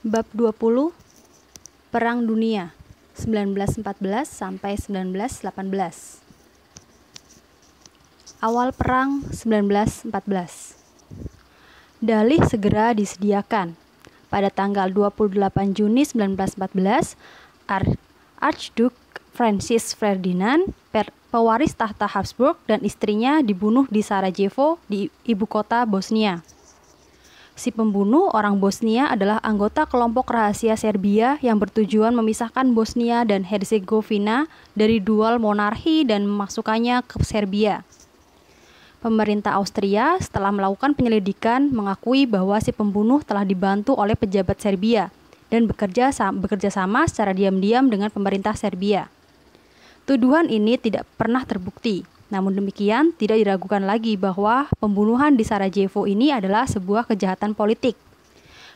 Bab 20 Perang Dunia 1914 sampai 1918. Awal perang 1914. Dalih segera disediakan. Pada tanggal 28 Juni 1914, Ar Archduke Francis Ferdinand, pewaris tahta Habsburg dan istrinya dibunuh di Sarajevo di ibu kota Bosnia. Si pembunuh orang Bosnia adalah anggota kelompok rahasia Serbia yang bertujuan memisahkan Bosnia dan Herzegovina dari dual monarki dan memasukkannya ke Serbia. Pemerintah Austria setelah melakukan penyelidikan mengakui bahwa si pembunuh telah dibantu oleh pejabat Serbia dan bekerja bekerja sama secara diam-diam dengan pemerintah Serbia. Tuduhan ini tidak pernah terbukti. Namun demikian, tidak diragukan lagi bahwa pembunuhan di Sarajevo ini adalah sebuah kejahatan politik.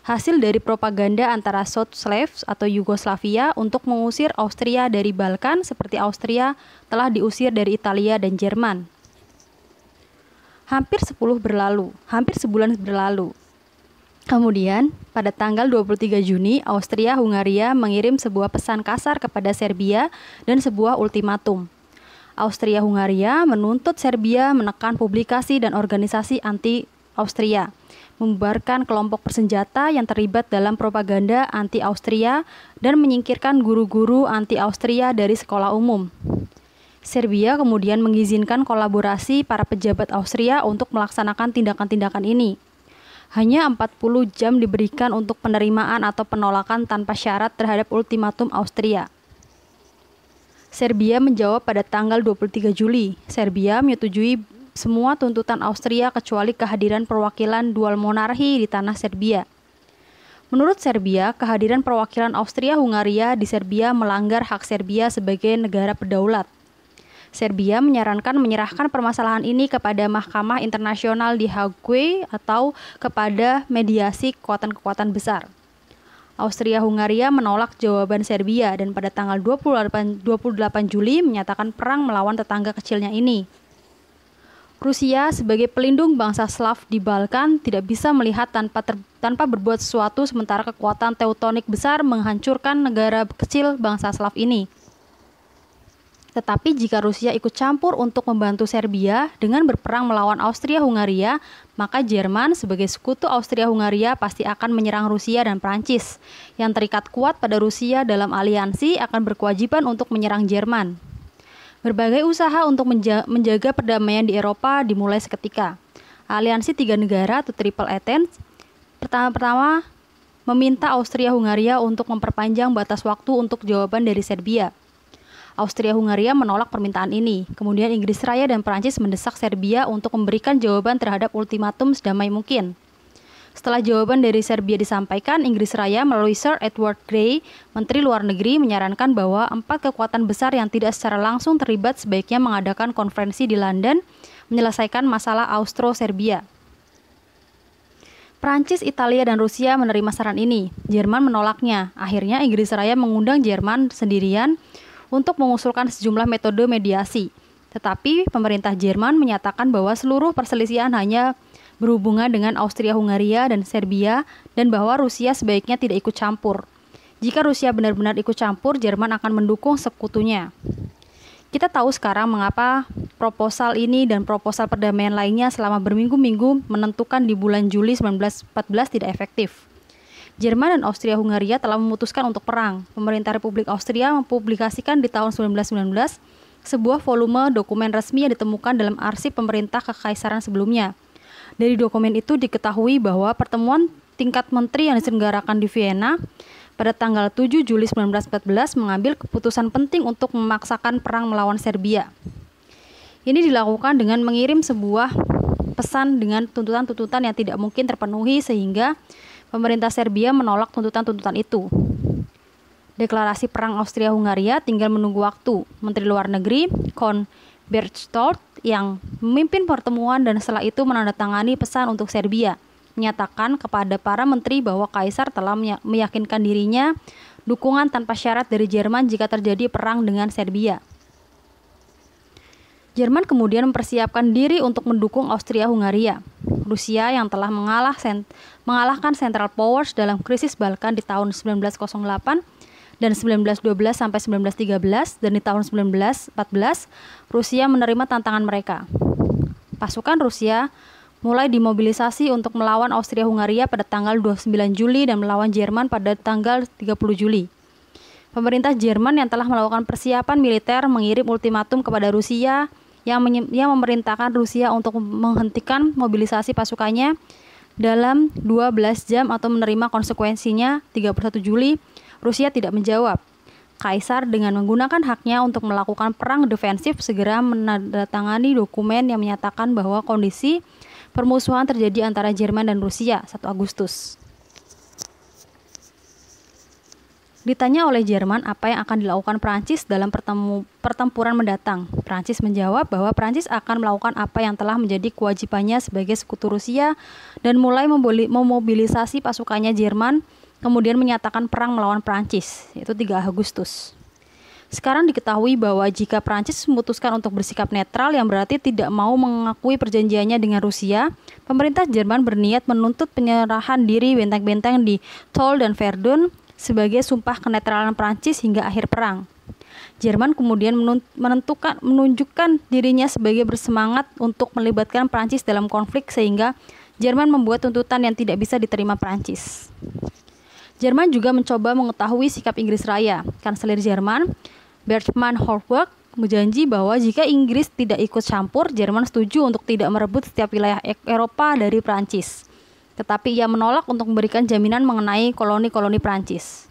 Hasil dari propaganda antara South Slavs atau Yugoslavia untuk mengusir Austria dari Balkan seperti Austria telah diusir dari Italia dan Jerman. Hampir 10 berlalu, hampir sebulan berlalu. Kemudian, pada tanggal 23 Juni, Austria-Hungaria mengirim sebuah pesan kasar kepada Serbia dan sebuah ultimatum Austria-Hungaria menuntut Serbia menekan publikasi dan organisasi anti Austria, membubarkan kelompok bersenjata yang terlibat dalam propaganda anti Austria dan menyingkirkan guru-guru anti Austria dari sekolah umum. Serbia kemudian mengizinkan kolaborasi para pejabat Austria untuk melaksanakan tindakan-tindakan ini. Hanya 40 jam diberikan untuk penerimaan atau penolakan tanpa syarat terhadap ultimatum Austria. Serbia menjawab pada tanggal 23 Juli. Serbia menyetujui semua tuntutan Austria kecuali kehadiran perwakilan dual monarki di tanah Serbia. Menurut Serbia, kehadiran perwakilan Austria-Hungaria di Serbia melanggar hak Serbia sebagai negara berdaulat. Serbia menyarankan menyerahkan permasalahan ini kepada Mahkamah Internasional di Hague atau kepada mediasi kekuatan-kekuatan besar. Austria-Hungaria menolak jawaban Serbia dan pada tanggal 28, 28 Juli menyatakan perang melawan tetangga kecilnya ini. Rusia sebagai pelindung bangsa Slav di Balkan tidak bisa melihat tanpa ter, tanpa berbuat sesuatu sementara kekuatan Teutonik besar menghancurkan negara kecil bangsa Slav ini. Tetapi jika Rusia ikut campur untuk membantu Serbia dengan berperang melawan Austria-Hungaria, maka Jerman sebagai sekutu Austria-Hungaria pasti akan menyerang Rusia dan Prancis. Yang terikat kuat pada Rusia dalam aliansi akan berkewajiban untuk menyerang Jerman. Berbagai usaha untuk menjaga perdamaian di Eropa dimulai seketika. Aliansi tiga negara atau Triple Athens pertama-pertama meminta Austria-Hungaria untuk memperpanjang batas waktu untuk jawaban dari Serbia. Austria-Hungaria menolak permintaan ini. Kemudian Inggris Raya dan Perancis mendesak Serbia untuk memberikan jawaban terhadap ultimatum sedamai mungkin. Setelah jawaban dari Serbia disampaikan, Inggris Raya melalui Sir Edward Grey, Menteri Luar Negeri, menyarankan bahwa empat kekuatan besar yang tidak secara langsung terlibat sebaiknya mengadakan konferensi di London menyelesaikan masalah Austro-Serbia. Prancis, Italia, dan Rusia menerima saran ini. Jerman menolaknya. Akhirnya Inggris Raya mengundang Jerman sendirian untuk mengusulkan sejumlah metode mediasi. Tetapi pemerintah Jerman menyatakan bahwa seluruh perselisihan hanya berhubungan dengan Austria-Hungaria dan Serbia dan bahwa Rusia sebaiknya tidak ikut campur. Jika Rusia benar-benar ikut campur, Jerman akan mendukung sekutunya. Kita tahu sekarang mengapa proposal ini dan proposal perdamaian lainnya selama berminggu-minggu menentukan di bulan Juli 1914 tidak efektif. Jerman dan Austria-Hungaria telah memutuskan untuk perang. Pemerintah Republik Austria mempublikasikan di tahun 1919 sebuah volume dokumen resmi yang ditemukan dalam arsip pemerintah kekaisaran sebelumnya. Dari dokumen itu diketahui bahwa pertemuan tingkat menteri yang diselenggarakan di Vienna pada tanggal 7 Juli 1914 mengambil keputusan penting untuk memaksakan perang melawan Serbia. Ini dilakukan dengan mengirim sebuah pesan dengan tuntutan-tuntutan yang tidak mungkin terpenuhi sehingga Pemerintah Serbia menolak tuntutan-tuntutan itu. Deklarasi perang Austria-Hungaria tinggal menunggu waktu. Menteri Luar Negeri Kon Berchtold yang memimpin pertemuan dan setelah itu menandatangani pesan untuk Serbia menyatakan kepada para menteri bahwa kaisar telah meyakinkan dirinya dukungan tanpa syarat dari Jerman jika terjadi perang dengan Serbia. Jerman kemudian mempersiapkan diri untuk mendukung Austria-Hungaria. Rusia yang telah mengalah sent mengalahkan Central Powers dalam krisis Balkan di tahun 1908 dan 1912 sampai 1913 dan di tahun 1914 Rusia menerima tantangan mereka. Pasukan Rusia mulai dimobilisasi untuk melawan Austria-Hungaria pada tanggal 29 Juli dan melawan Jerman pada tanggal 30 Juli. Pemerintah Jerman yang telah melakukan persiapan militer mengirim ultimatum kepada Rusia yang, yang memerintahkan Rusia untuk menghentikan mobilisasi pasukannya dalam 12 jam atau menerima konsekuensinya 31 Juli, Rusia tidak menjawab. Kaisar dengan menggunakan haknya untuk melakukan perang defensif segera menandatangani dokumen yang menyatakan bahwa kondisi permusuhan terjadi antara Jerman dan Rusia 1 Agustus. Ditanya oleh Jerman apa yang akan dilakukan Prancis dalam pertemu, pertempuran mendatang, Prancis menjawab bahwa Prancis akan melakukan apa yang telah menjadi kewajibannya sebagai sekutu Rusia dan mulai memobilisasi pasukannya Jerman, kemudian menyatakan perang melawan Prancis, yaitu 3 Agustus. Sekarang diketahui bahwa jika Prancis memutuskan untuk bersikap netral yang berarti tidak mau mengakui perjanjiannya dengan Rusia, pemerintah Jerman berniat menuntut penyerahan diri benteng-benteng di Tol dan Verdun sebagai sumpah kenetralan Prancis hingga akhir perang. Jerman kemudian menentukan menunjukkan dirinya sebagai bersemangat untuk melibatkan Prancis dalam konflik sehingga Jerman membuat tuntutan yang tidak bisa diterima Prancis. Jerman juga mencoba mengetahui sikap Inggris Raya. Kanselir Jerman, Bertman Horweg, berjanji bahwa jika Inggris tidak ikut campur, Jerman setuju untuk tidak merebut setiap wilayah e-, Eropa dari Prancis tetapi ia menolak untuk memberikan jaminan mengenai koloni-koloni Prancis.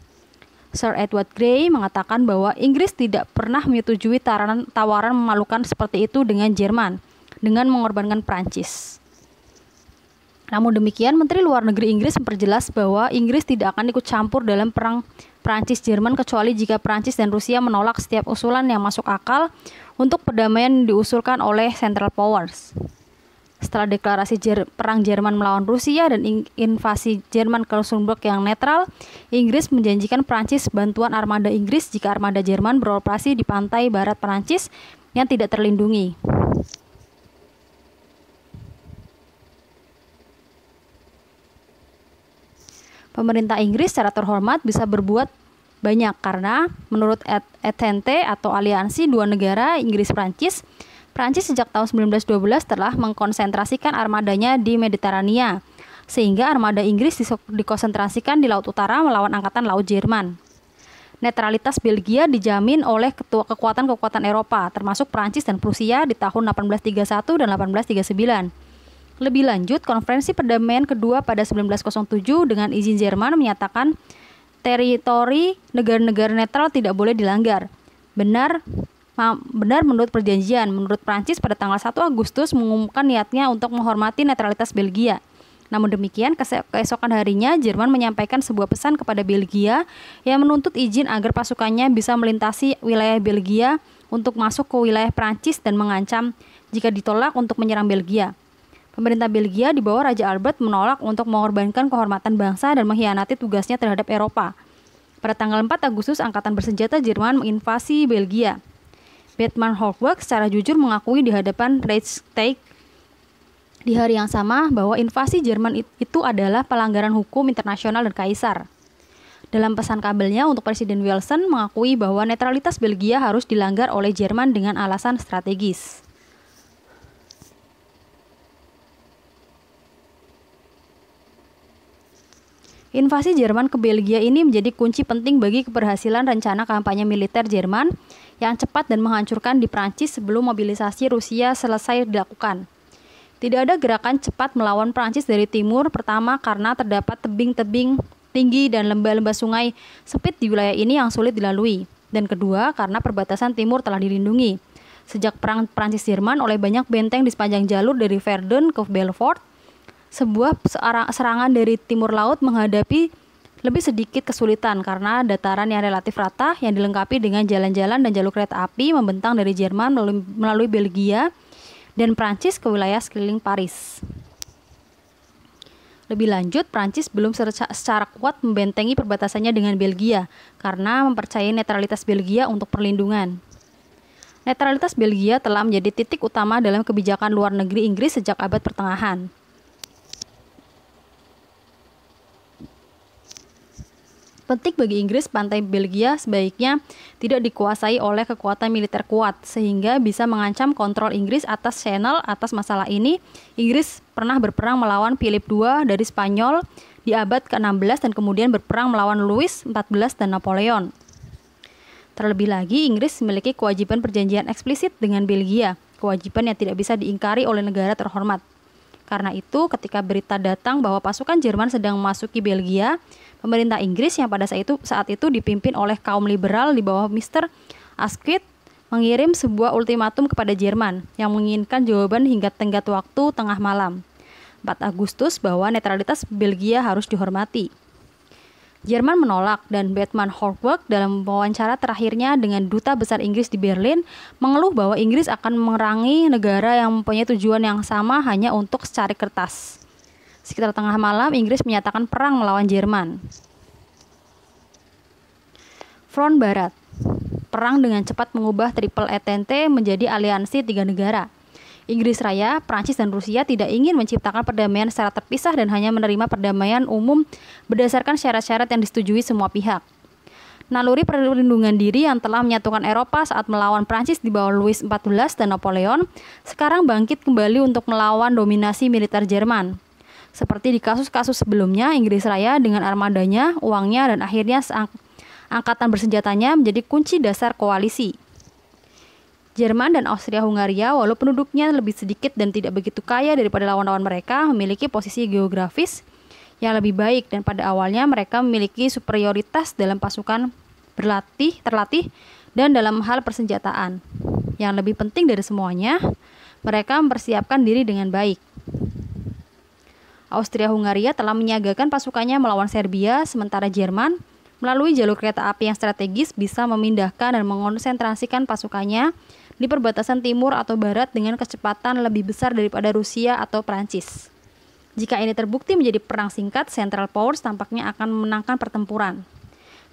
Sir Edward Grey mengatakan bahwa Inggris tidak pernah menyetujui taran, tawaran memalukan seperti itu dengan Jerman dengan mengorbankan Prancis. Namun demikian, Menteri Luar Negeri Inggris memperjelas bahwa Inggris tidak akan ikut campur dalam perang Prancis-Jerman kecuali jika Prancis dan Rusia menolak setiap usulan yang masuk akal untuk perdamaian diusulkan oleh Central Powers setelah deklarasi Jer perang Jerman melawan Rusia dan in invasi Jerman ke Luxembourg yang netral, Inggris menjanjikan Prancis bantuan armada Inggris jika armada Jerman beroperasi di pantai barat Prancis yang tidak terlindungi. Pemerintah Inggris secara terhormat bisa berbuat banyak karena menurut Etente atau aliansi dua negara Inggris-Prancis Prancis sejak tahun 1912 telah mengkonsentrasikan armadanya di Mediterania, sehingga armada Inggris dikonsentrasikan di Laut Utara melawan Angkatan Laut Jerman. Netralitas Belgia dijamin oleh ketua kekuatan-kekuatan Eropa, termasuk Prancis dan Prusia di tahun 1831 dan 1839. Lebih lanjut, konferensi perdamaian kedua pada 1907 dengan izin Jerman menyatakan teritori negara-negara netral tidak boleh dilanggar. Benar, benar menurut perjanjian. Menurut Prancis pada tanggal 1 Agustus mengumumkan niatnya untuk menghormati netralitas Belgia. Namun demikian, keesokan harinya Jerman menyampaikan sebuah pesan kepada Belgia yang menuntut izin agar pasukannya bisa melintasi wilayah Belgia untuk masuk ke wilayah Prancis dan mengancam jika ditolak untuk menyerang Belgia. Pemerintah Belgia di bawah Raja Albert menolak untuk mengorbankan kehormatan bangsa dan mengkhianati tugasnya terhadap Eropa. Pada tanggal 4 Agustus, Angkatan Bersenjata Jerman menginvasi Belgia. Batman Holbrook secara jujur mengakui di hadapan Reichstag di hari yang sama bahwa invasi Jerman itu adalah pelanggaran hukum internasional dan kaisar. Dalam pesan kabelnya untuk Presiden Wilson mengakui bahwa netralitas Belgia harus dilanggar oleh Jerman dengan alasan strategis. Invasi Jerman ke Belgia ini menjadi kunci penting bagi keberhasilan rencana kampanye militer Jerman yang cepat dan menghancurkan di Prancis sebelum mobilisasi Rusia selesai dilakukan. Tidak ada gerakan cepat melawan Prancis dari timur pertama karena terdapat tebing-tebing tinggi dan lembah-lembah sungai sempit di wilayah ini yang sulit dilalui. Dan kedua, karena perbatasan timur telah dilindungi. Sejak perang Prancis-Jerman oleh banyak benteng di sepanjang jalur dari Verdun ke Belfort, sebuah serangan dari timur laut menghadapi lebih sedikit kesulitan karena dataran yang relatif rata yang dilengkapi dengan jalan-jalan dan jalur kereta api membentang dari Jerman melalui, melalui Belgia dan Prancis ke wilayah sekeliling Paris. Lebih lanjut, Prancis belum secara kuat membentengi perbatasannya dengan Belgia karena mempercayai netralitas Belgia untuk perlindungan. Netralitas Belgia telah menjadi titik utama dalam kebijakan luar negeri Inggris sejak abad pertengahan. Penting bagi Inggris pantai Belgia sebaiknya tidak dikuasai oleh kekuatan militer kuat sehingga bisa mengancam kontrol Inggris atas Channel atas masalah ini. Inggris pernah berperang melawan Philip II dari Spanyol di abad ke-16 dan kemudian berperang melawan Louis XIV dan Napoleon. Terlebih lagi, Inggris memiliki kewajiban perjanjian eksplisit dengan Belgia, kewajiban yang tidak bisa diingkari oleh negara terhormat. Karena itu, ketika berita datang bahwa pasukan Jerman sedang memasuki Belgia, pemerintah Inggris yang pada saat itu saat itu dipimpin oleh kaum liberal di bawah Mr. Asquith mengirim sebuah ultimatum kepada Jerman yang menginginkan jawaban hingga tenggat waktu tengah malam. 4 Agustus bahwa netralitas Belgia harus dihormati. Jerman menolak dan Batman Horvath dalam wawancara terakhirnya dengan duta besar Inggris di Berlin mengeluh bahwa Inggris akan mengerangi negara yang mempunyai tujuan yang sama hanya untuk secari kertas. Sekitar tengah malam Inggris menyatakan perang melawan Jerman. Front Barat. Perang dengan cepat mengubah Triple Entente menjadi aliansi tiga negara. Inggris Raya, Prancis dan Rusia tidak ingin menciptakan perdamaian secara terpisah dan hanya menerima perdamaian umum berdasarkan syarat-syarat yang disetujui semua pihak. Naluri perlindungan diri yang telah menyatukan Eropa saat melawan Prancis di bawah Louis XIV dan Napoleon sekarang bangkit kembali untuk melawan dominasi militer Jerman. Seperti di kasus-kasus sebelumnya, Inggris Raya dengan armadanya, uangnya, dan akhirnya angkatan bersenjatanya menjadi kunci dasar koalisi. Jerman dan Austria-Hungaria, walaupun penduduknya lebih sedikit dan tidak begitu kaya daripada lawan-lawan mereka, memiliki posisi geografis yang lebih baik dan pada awalnya mereka memiliki superioritas dalam pasukan berlatih, terlatih, dan dalam hal persenjataan. Yang lebih penting dari semuanya, mereka mempersiapkan diri dengan baik. Austria-Hungaria telah menyiagakan pasukannya melawan Serbia, sementara Jerman melalui jalur kereta api yang strategis bisa memindahkan dan mengonsentrasikan pasukannya di perbatasan timur atau barat dengan kecepatan lebih besar daripada Rusia atau Prancis. Jika ini terbukti menjadi perang singkat, Central Powers tampaknya akan memenangkan pertempuran.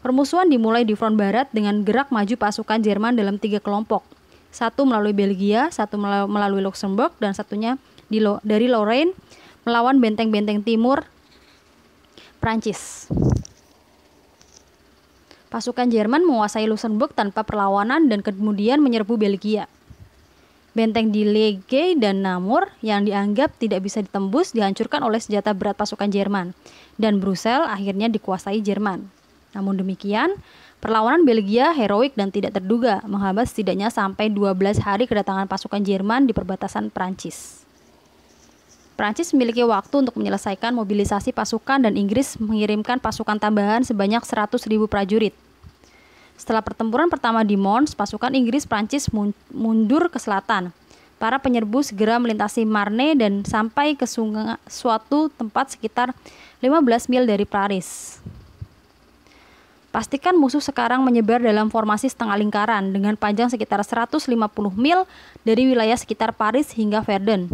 Permusuhan dimulai di front barat dengan gerak maju pasukan Jerman dalam tiga kelompok. Satu melalui Belgia, satu melalui Luxembourg, dan satunya di Lo dari Lorraine melawan benteng-benteng timur Prancis. Pasukan Jerman menguasai Luxembourg tanpa perlawanan dan kemudian menyerbu Belgia. Benteng di Lege dan Namur yang dianggap tidak bisa ditembus dihancurkan oleh senjata berat pasukan Jerman dan Brussel akhirnya dikuasai Jerman. Namun demikian, perlawanan Belgia heroik dan tidak terduga menghambat setidaknya sampai 12 hari kedatangan pasukan Jerman di perbatasan Prancis. Prancis memiliki waktu untuk menyelesaikan mobilisasi pasukan dan Inggris mengirimkan pasukan tambahan sebanyak 100.000 prajurit. Setelah pertempuran pertama di Mons, pasukan Inggris Prancis mundur ke selatan. Para penyerbu segera melintasi Marne dan sampai ke sungai, suatu tempat sekitar 15 mil dari Paris. Pastikan musuh sekarang menyebar dalam formasi setengah lingkaran dengan panjang sekitar 150 mil dari wilayah sekitar Paris hingga Verdun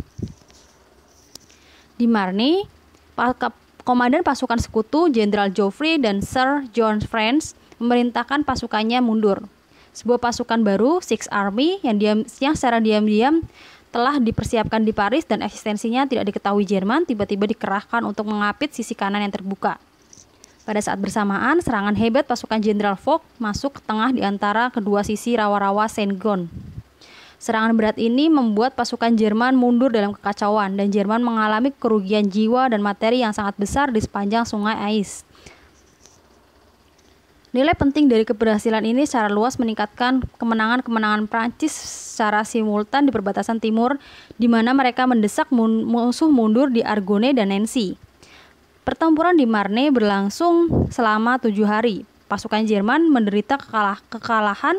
di Marne, komandan pasukan sekutu Jenderal Joffrey dan Sir John French memerintahkan pasukannya mundur. Sebuah pasukan baru, Six Army, yang, diam, yang secara diam-diam telah dipersiapkan di Paris dan eksistensinya tidak diketahui Jerman tiba-tiba dikerahkan untuk mengapit sisi kanan yang terbuka. Pada saat bersamaan, serangan hebat pasukan Jenderal Foch masuk ke tengah di antara kedua sisi rawa-rawa Sengon. Serangan berat ini membuat pasukan Jerman mundur dalam kekacauan dan Jerman mengalami kerugian jiwa dan materi yang sangat besar di sepanjang sungai Ais. Nilai penting dari keberhasilan ini secara luas meningkatkan kemenangan-kemenangan Prancis secara simultan di perbatasan timur, di mana mereka mendesak musuh mundur di Argonne dan Nancy. Pertempuran di Marne berlangsung selama tujuh hari pasukan Jerman menderita kekalah kekalahan,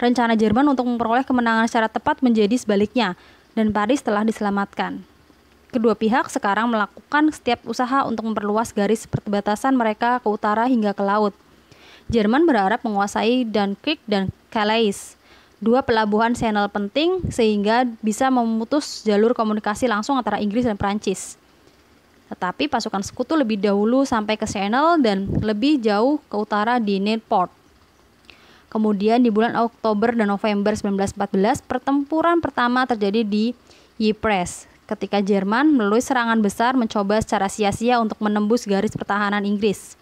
rencana Jerman untuk memperoleh kemenangan secara tepat menjadi sebaliknya, dan Paris telah diselamatkan. Kedua pihak sekarang melakukan setiap usaha untuk memperluas garis perbatasan mereka ke utara hingga ke laut. Jerman berharap menguasai Dunkirk dan Calais, dua pelabuhan Channel penting sehingga bisa memutus jalur komunikasi langsung antara Inggris dan Prancis. Tetapi pasukan sekutu lebih dahulu sampai ke Channel dan lebih jauh ke utara di Newport. Kemudian di bulan Oktober dan November 1914, pertempuran pertama terjadi di Ypres ketika Jerman melalui serangan besar mencoba secara sia-sia untuk menembus garis pertahanan Inggris.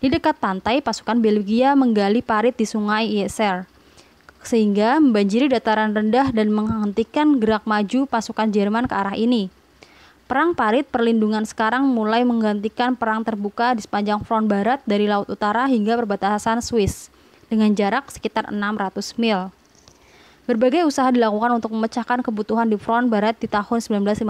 Di dekat pantai, pasukan Belgia menggali parit di sungai Yser, sehingga membanjiri dataran rendah dan menghentikan gerak maju pasukan Jerman ke arah ini. Perang Parit perlindungan sekarang mulai menggantikan perang terbuka di sepanjang front barat dari Laut Utara hingga perbatasan Swiss dengan jarak sekitar 600 mil. Berbagai usaha dilakukan untuk memecahkan kebutuhan di front barat di tahun 1915.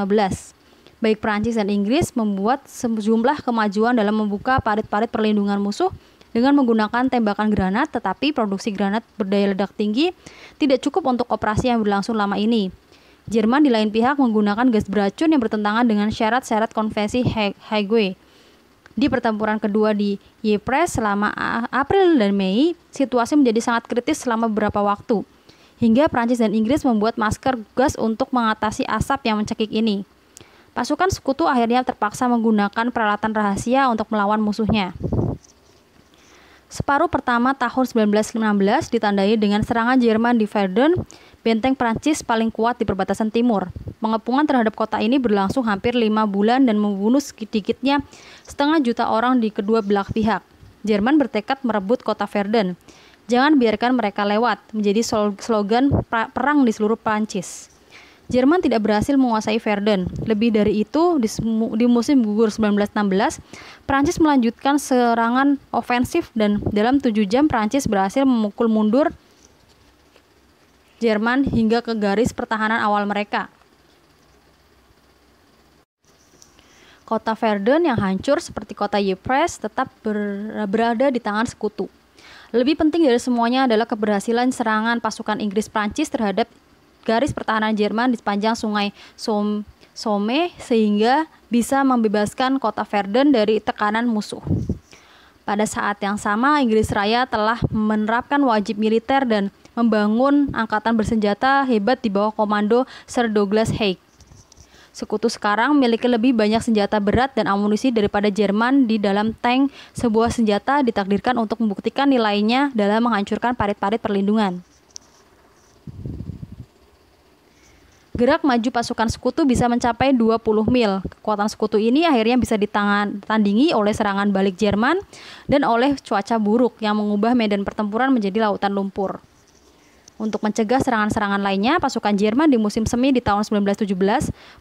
Baik Prancis dan Inggris membuat sejumlah kemajuan dalam membuka parit-parit perlindungan musuh dengan menggunakan tembakan granat, tetapi produksi granat berdaya ledak tinggi tidak cukup untuk operasi yang berlangsung lama ini. Jerman di lain pihak menggunakan gas beracun yang bertentangan dengan syarat-syarat konvensi Hague. Di pertempuran kedua di Ypres selama April dan Mei, situasi menjadi sangat kritis selama beberapa waktu. Hingga Prancis dan Inggris membuat masker gas untuk mengatasi asap yang mencekik ini. Pasukan sekutu akhirnya terpaksa menggunakan peralatan rahasia untuk melawan musuhnya. Separuh pertama tahun 1916 ditandai dengan serangan Jerman di Verdun Benteng Prancis paling kuat di perbatasan timur. Pengepungan terhadap kota ini berlangsung hampir lima bulan dan membunuh sedikitnya setengah juta orang di kedua belah pihak. Jerman bertekad merebut kota Verdun. Jangan biarkan mereka lewat, menjadi slogan perang di seluruh Prancis. Jerman tidak berhasil menguasai Verdun. Lebih dari itu, di, musim gugur 1916, Prancis melanjutkan serangan ofensif dan dalam tujuh jam Prancis berhasil memukul mundur Jerman hingga ke garis pertahanan awal mereka. Kota Verdun yang hancur seperti kota Ypres tetap ber berada di tangan sekutu. Lebih penting dari semuanya adalah keberhasilan serangan pasukan Inggris Prancis terhadap garis pertahanan Jerman di sepanjang sungai Somme Somme sehingga bisa membebaskan kota Verdun dari tekanan musuh. Pada saat yang sama, Inggris Raya telah menerapkan wajib militer dan membangun angkatan bersenjata hebat di bawah komando Sir Douglas Haig. Sekutu sekarang memiliki lebih banyak senjata berat dan amunisi daripada Jerman di dalam tank. Sebuah senjata ditakdirkan untuk membuktikan nilainya dalam menghancurkan parit-parit perlindungan. Gerak maju pasukan sekutu bisa mencapai 20 mil. Kekuatan sekutu ini akhirnya bisa ditandingi oleh serangan balik Jerman dan oleh cuaca buruk yang mengubah medan pertempuran menjadi lautan lumpur. Untuk mencegah serangan-serangan lainnya, pasukan Jerman di musim semi di tahun 1917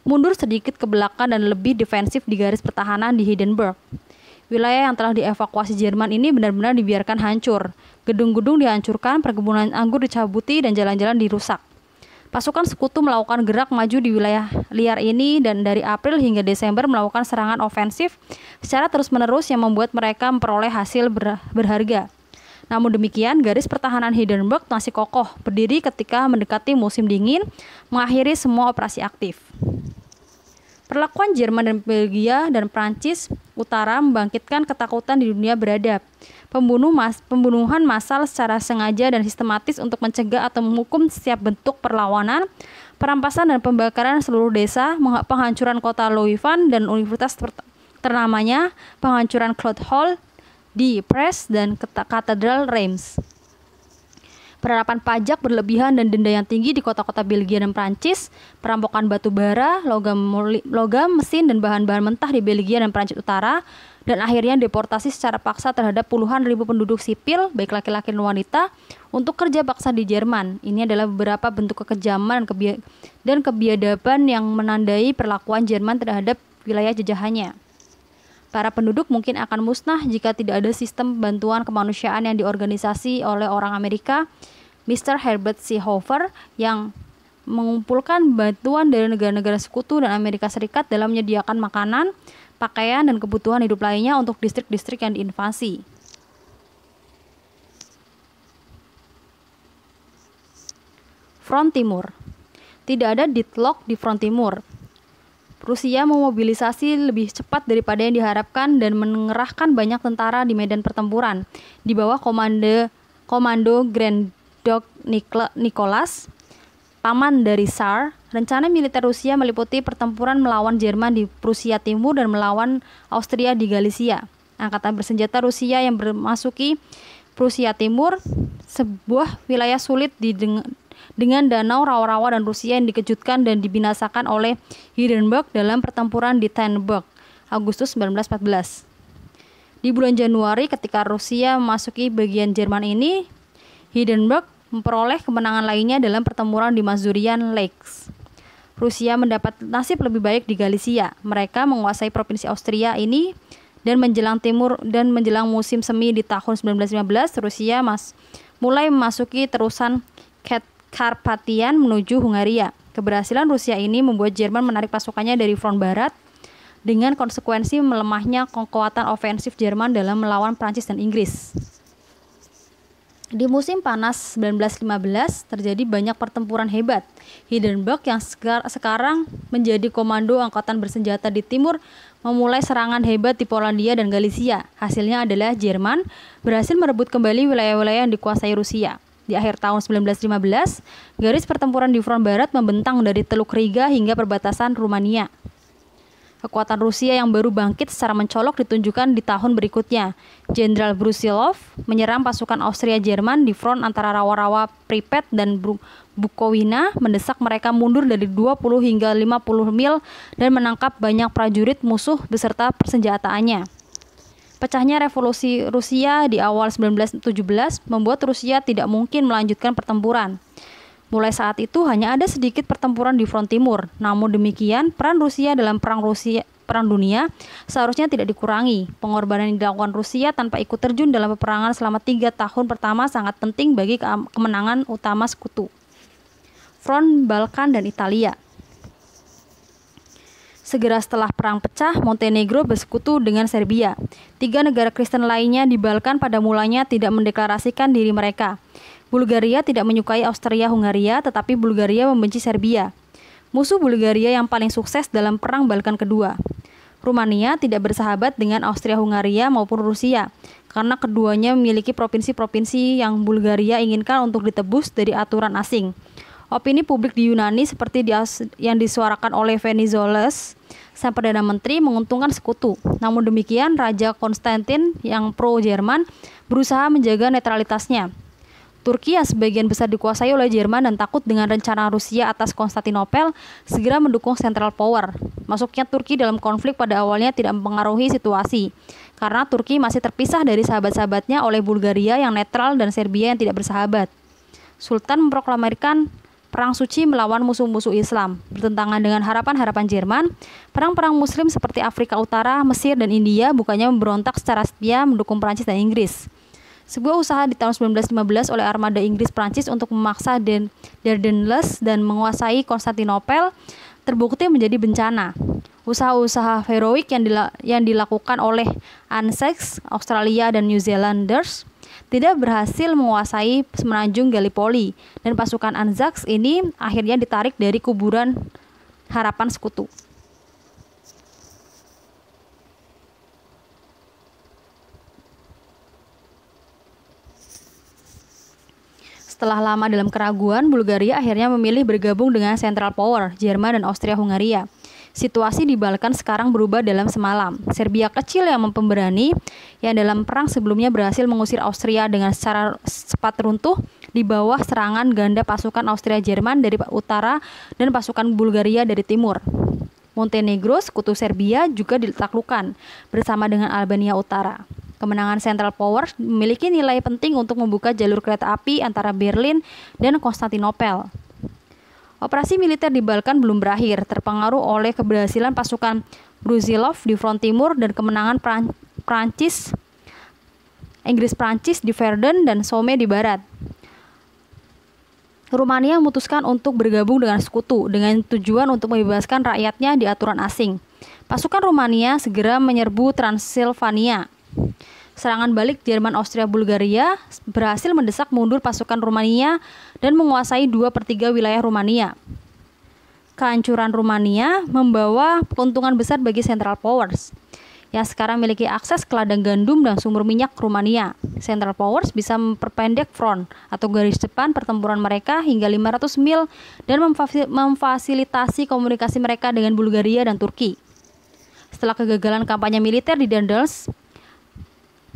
mundur sedikit ke belakang dan lebih defensif di garis pertahanan di Hindenburg. Wilayah yang telah dievakuasi Jerman ini benar-benar dibiarkan hancur. Gedung-gedung dihancurkan, perkebunan anggur dicabuti, dan jalan-jalan dirusak. Pasukan sekutu melakukan gerak maju di wilayah liar ini dan dari April hingga Desember melakukan serangan ofensif secara terus-menerus yang membuat mereka memperoleh hasil berharga. Namun demikian, garis pertahanan Hindenburg masih kokoh berdiri ketika mendekati musim dingin, mengakhiri semua operasi aktif. Perlakuan Jerman dan Belgia dan Prancis Utara membangkitkan ketakutan di dunia beradab. Pembunuh mas, pembunuhan massal secara sengaja dan sistematis untuk mencegah atau menghukum setiap bentuk perlawanan, perampasan dan pembakaran seluruh desa, penghancuran kota Louvain dan universitas ternamanya, penghancuran Claude Hall, di Press dan Katedral Reims. Penerapan pajak berlebihan dan denda yang tinggi di kota-kota Belgia dan Prancis, perampokan batu bara, logam, logam mesin dan bahan-bahan mentah di Belgia dan Prancis Utara, dan akhirnya deportasi secara paksa terhadap puluhan ribu penduduk sipil, baik laki-laki dan wanita, untuk kerja paksa di Jerman. Ini adalah beberapa bentuk kekejaman dan kebiadaban yang menandai perlakuan Jerman terhadap wilayah jajahannya. Para penduduk mungkin akan musnah jika tidak ada sistem bantuan kemanusiaan yang diorganisasi oleh orang Amerika. Mr. Herbert C. Seehofer yang mengumpulkan bantuan dari negara-negara sekutu dan Amerika Serikat dalam menyediakan makanan, pakaian, dan kebutuhan hidup lainnya untuk distrik-distrik yang diinvasi. Front Timur Tidak ada deadlock di Front Timur Rusia memobilisasi lebih cepat daripada yang diharapkan dan mengerahkan banyak tentara di medan pertempuran di bawah komando komando Grand Duke Nicholas, paman dari Tsar. Rencana militer Rusia meliputi pertempuran melawan Jerman di Prusia Timur dan melawan Austria di Galicia. Angkatan bersenjata Rusia yang bermasuki Prusia Timur, sebuah wilayah sulit dengan Danau Rawa-Rawa dan Rusia yang dikejutkan dan dibinasakan oleh Hindenburg dalam pertempuran di Tannenberg Agustus 1914. Di bulan Januari ketika Rusia memasuki bagian Jerman ini, Hindenburg memperoleh kemenangan lainnya dalam pertempuran di Mazurian Lakes. Rusia mendapat nasib lebih baik di Galicia. Mereka menguasai provinsi Austria ini dan menjelang timur dan menjelang musim semi di tahun 1915 Rusia mas mulai memasuki terusan Kat. Karpatian menuju Hungaria. Keberhasilan Rusia ini membuat Jerman menarik pasukannya dari front barat dengan konsekuensi melemahnya kekuatan ofensif Jerman dalam melawan Prancis dan Inggris. Di musim panas 1915 terjadi banyak pertempuran hebat. Hindenburg yang sekarang menjadi komando angkatan bersenjata di timur memulai serangan hebat di Polandia dan Galicia. Hasilnya adalah Jerman berhasil merebut kembali wilayah-wilayah yang dikuasai Rusia di akhir tahun 1915, garis pertempuran di front barat membentang dari Teluk Riga hingga perbatasan Rumania. Kekuatan Rusia yang baru bangkit secara mencolok ditunjukkan di tahun berikutnya. Jenderal Brusilov menyerang pasukan Austria-Jerman di front antara rawa-rawa Pripet dan Bukowina, mendesak mereka mundur dari 20 hingga 50 mil dan menangkap banyak prajurit musuh beserta persenjataannya. Pecahnya revolusi Rusia di awal 1917 membuat Rusia tidak mungkin melanjutkan pertempuran. Mulai saat itu hanya ada sedikit pertempuran di front timur. Namun demikian, peran Rusia dalam perang Rusia perang dunia seharusnya tidak dikurangi. Pengorbanan yang dilakukan Rusia tanpa ikut terjun dalam peperangan selama tiga tahun pertama sangat penting bagi kemenangan utama sekutu. Front Balkan dan Italia Segera setelah perang pecah, Montenegro bersekutu dengan Serbia. Tiga negara Kristen lainnya di Balkan pada mulanya tidak mendeklarasikan diri mereka. Bulgaria tidak menyukai Austria-Hungaria, tetapi Bulgaria membenci Serbia. Musuh Bulgaria yang paling sukses dalam Perang Balkan Kedua. Rumania tidak bersahabat dengan Austria-Hungaria maupun Rusia, karena keduanya memiliki provinsi-provinsi yang Bulgaria inginkan untuk ditebus dari aturan asing. Opini publik di Yunani seperti yang disuarakan oleh Venizelos, sang Perdana Menteri menguntungkan sekutu. Namun demikian, Raja Konstantin yang pro-Jerman berusaha menjaga netralitasnya. Turki yang sebagian besar dikuasai oleh Jerman dan takut dengan rencana Rusia atas Konstantinopel segera mendukung Central Power. Masuknya Turki dalam konflik pada awalnya tidak mempengaruhi situasi karena Turki masih terpisah dari sahabat-sahabatnya oleh Bulgaria yang netral dan Serbia yang tidak bersahabat. Sultan memproklamirkan perang suci melawan musuh-musuh Islam, bertentangan dengan harapan-harapan Jerman. Perang-perang Muslim seperti Afrika Utara, Mesir, dan India bukannya memberontak secara setia mendukung Perancis dan Inggris. Sebuah usaha di tahun 1915 oleh armada Inggris Perancis untuk memaksa Den Les dan menguasai Konstantinopel terbukti menjadi bencana. Usaha-usaha heroik yang, dila yang dilakukan oleh Anzacs, Australia, dan New Zealanders – tidak berhasil menguasai semenanjung Gallipoli dan pasukan Anzacs ini akhirnya ditarik dari kuburan harapan sekutu. Setelah lama dalam keraguan, Bulgaria akhirnya memilih bergabung dengan Central Power, Jerman dan Austria-Hungaria. Situasi di Balkan sekarang berubah dalam semalam. Serbia kecil yang mempemberani, yang dalam perang sebelumnya berhasil mengusir Austria dengan secara cepat runtuh di bawah serangan ganda pasukan Austria-Jerman dari utara dan pasukan Bulgaria dari timur. Montenegro, sekutu Serbia, juga ditaklukan bersama dengan Albania Utara. Kemenangan Central Powers memiliki nilai penting untuk membuka jalur kereta api antara Berlin dan Konstantinopel. Operasi militer di Balkan belum berakhir, terpengaruh oleh keberhasilan pasukan Brusilov di front timur dan kemenangan Prancis Inggris Prancis di Verdun dan Somme di barat. Rumania memutuskan untuk bergabung dengan sekutu dengan tujuan untuk membebaskan rakyatnya di aturan asing. Pasukan Rumania segera menyerbu Transilvania, Serangan balik Jerman, Austria, Bulgaria berhasil mendesak mundur pasukan Rumania dan menguasai dua per 3 wilayah Rumania. Kehancuran Rumania membawa keuntungan besar bagi Central Powers yang sekarang memiliki akses ke ladang gandum dan sumur minyak Rumania. Central Powers bisa memperpendek front atau garis depan pertempuran mereka hingga 500 mil dan memfasilitasi komunikasi mereka dengan Bulgaria dan Turki. Setelah kegagalan kampanye militer di Dendels,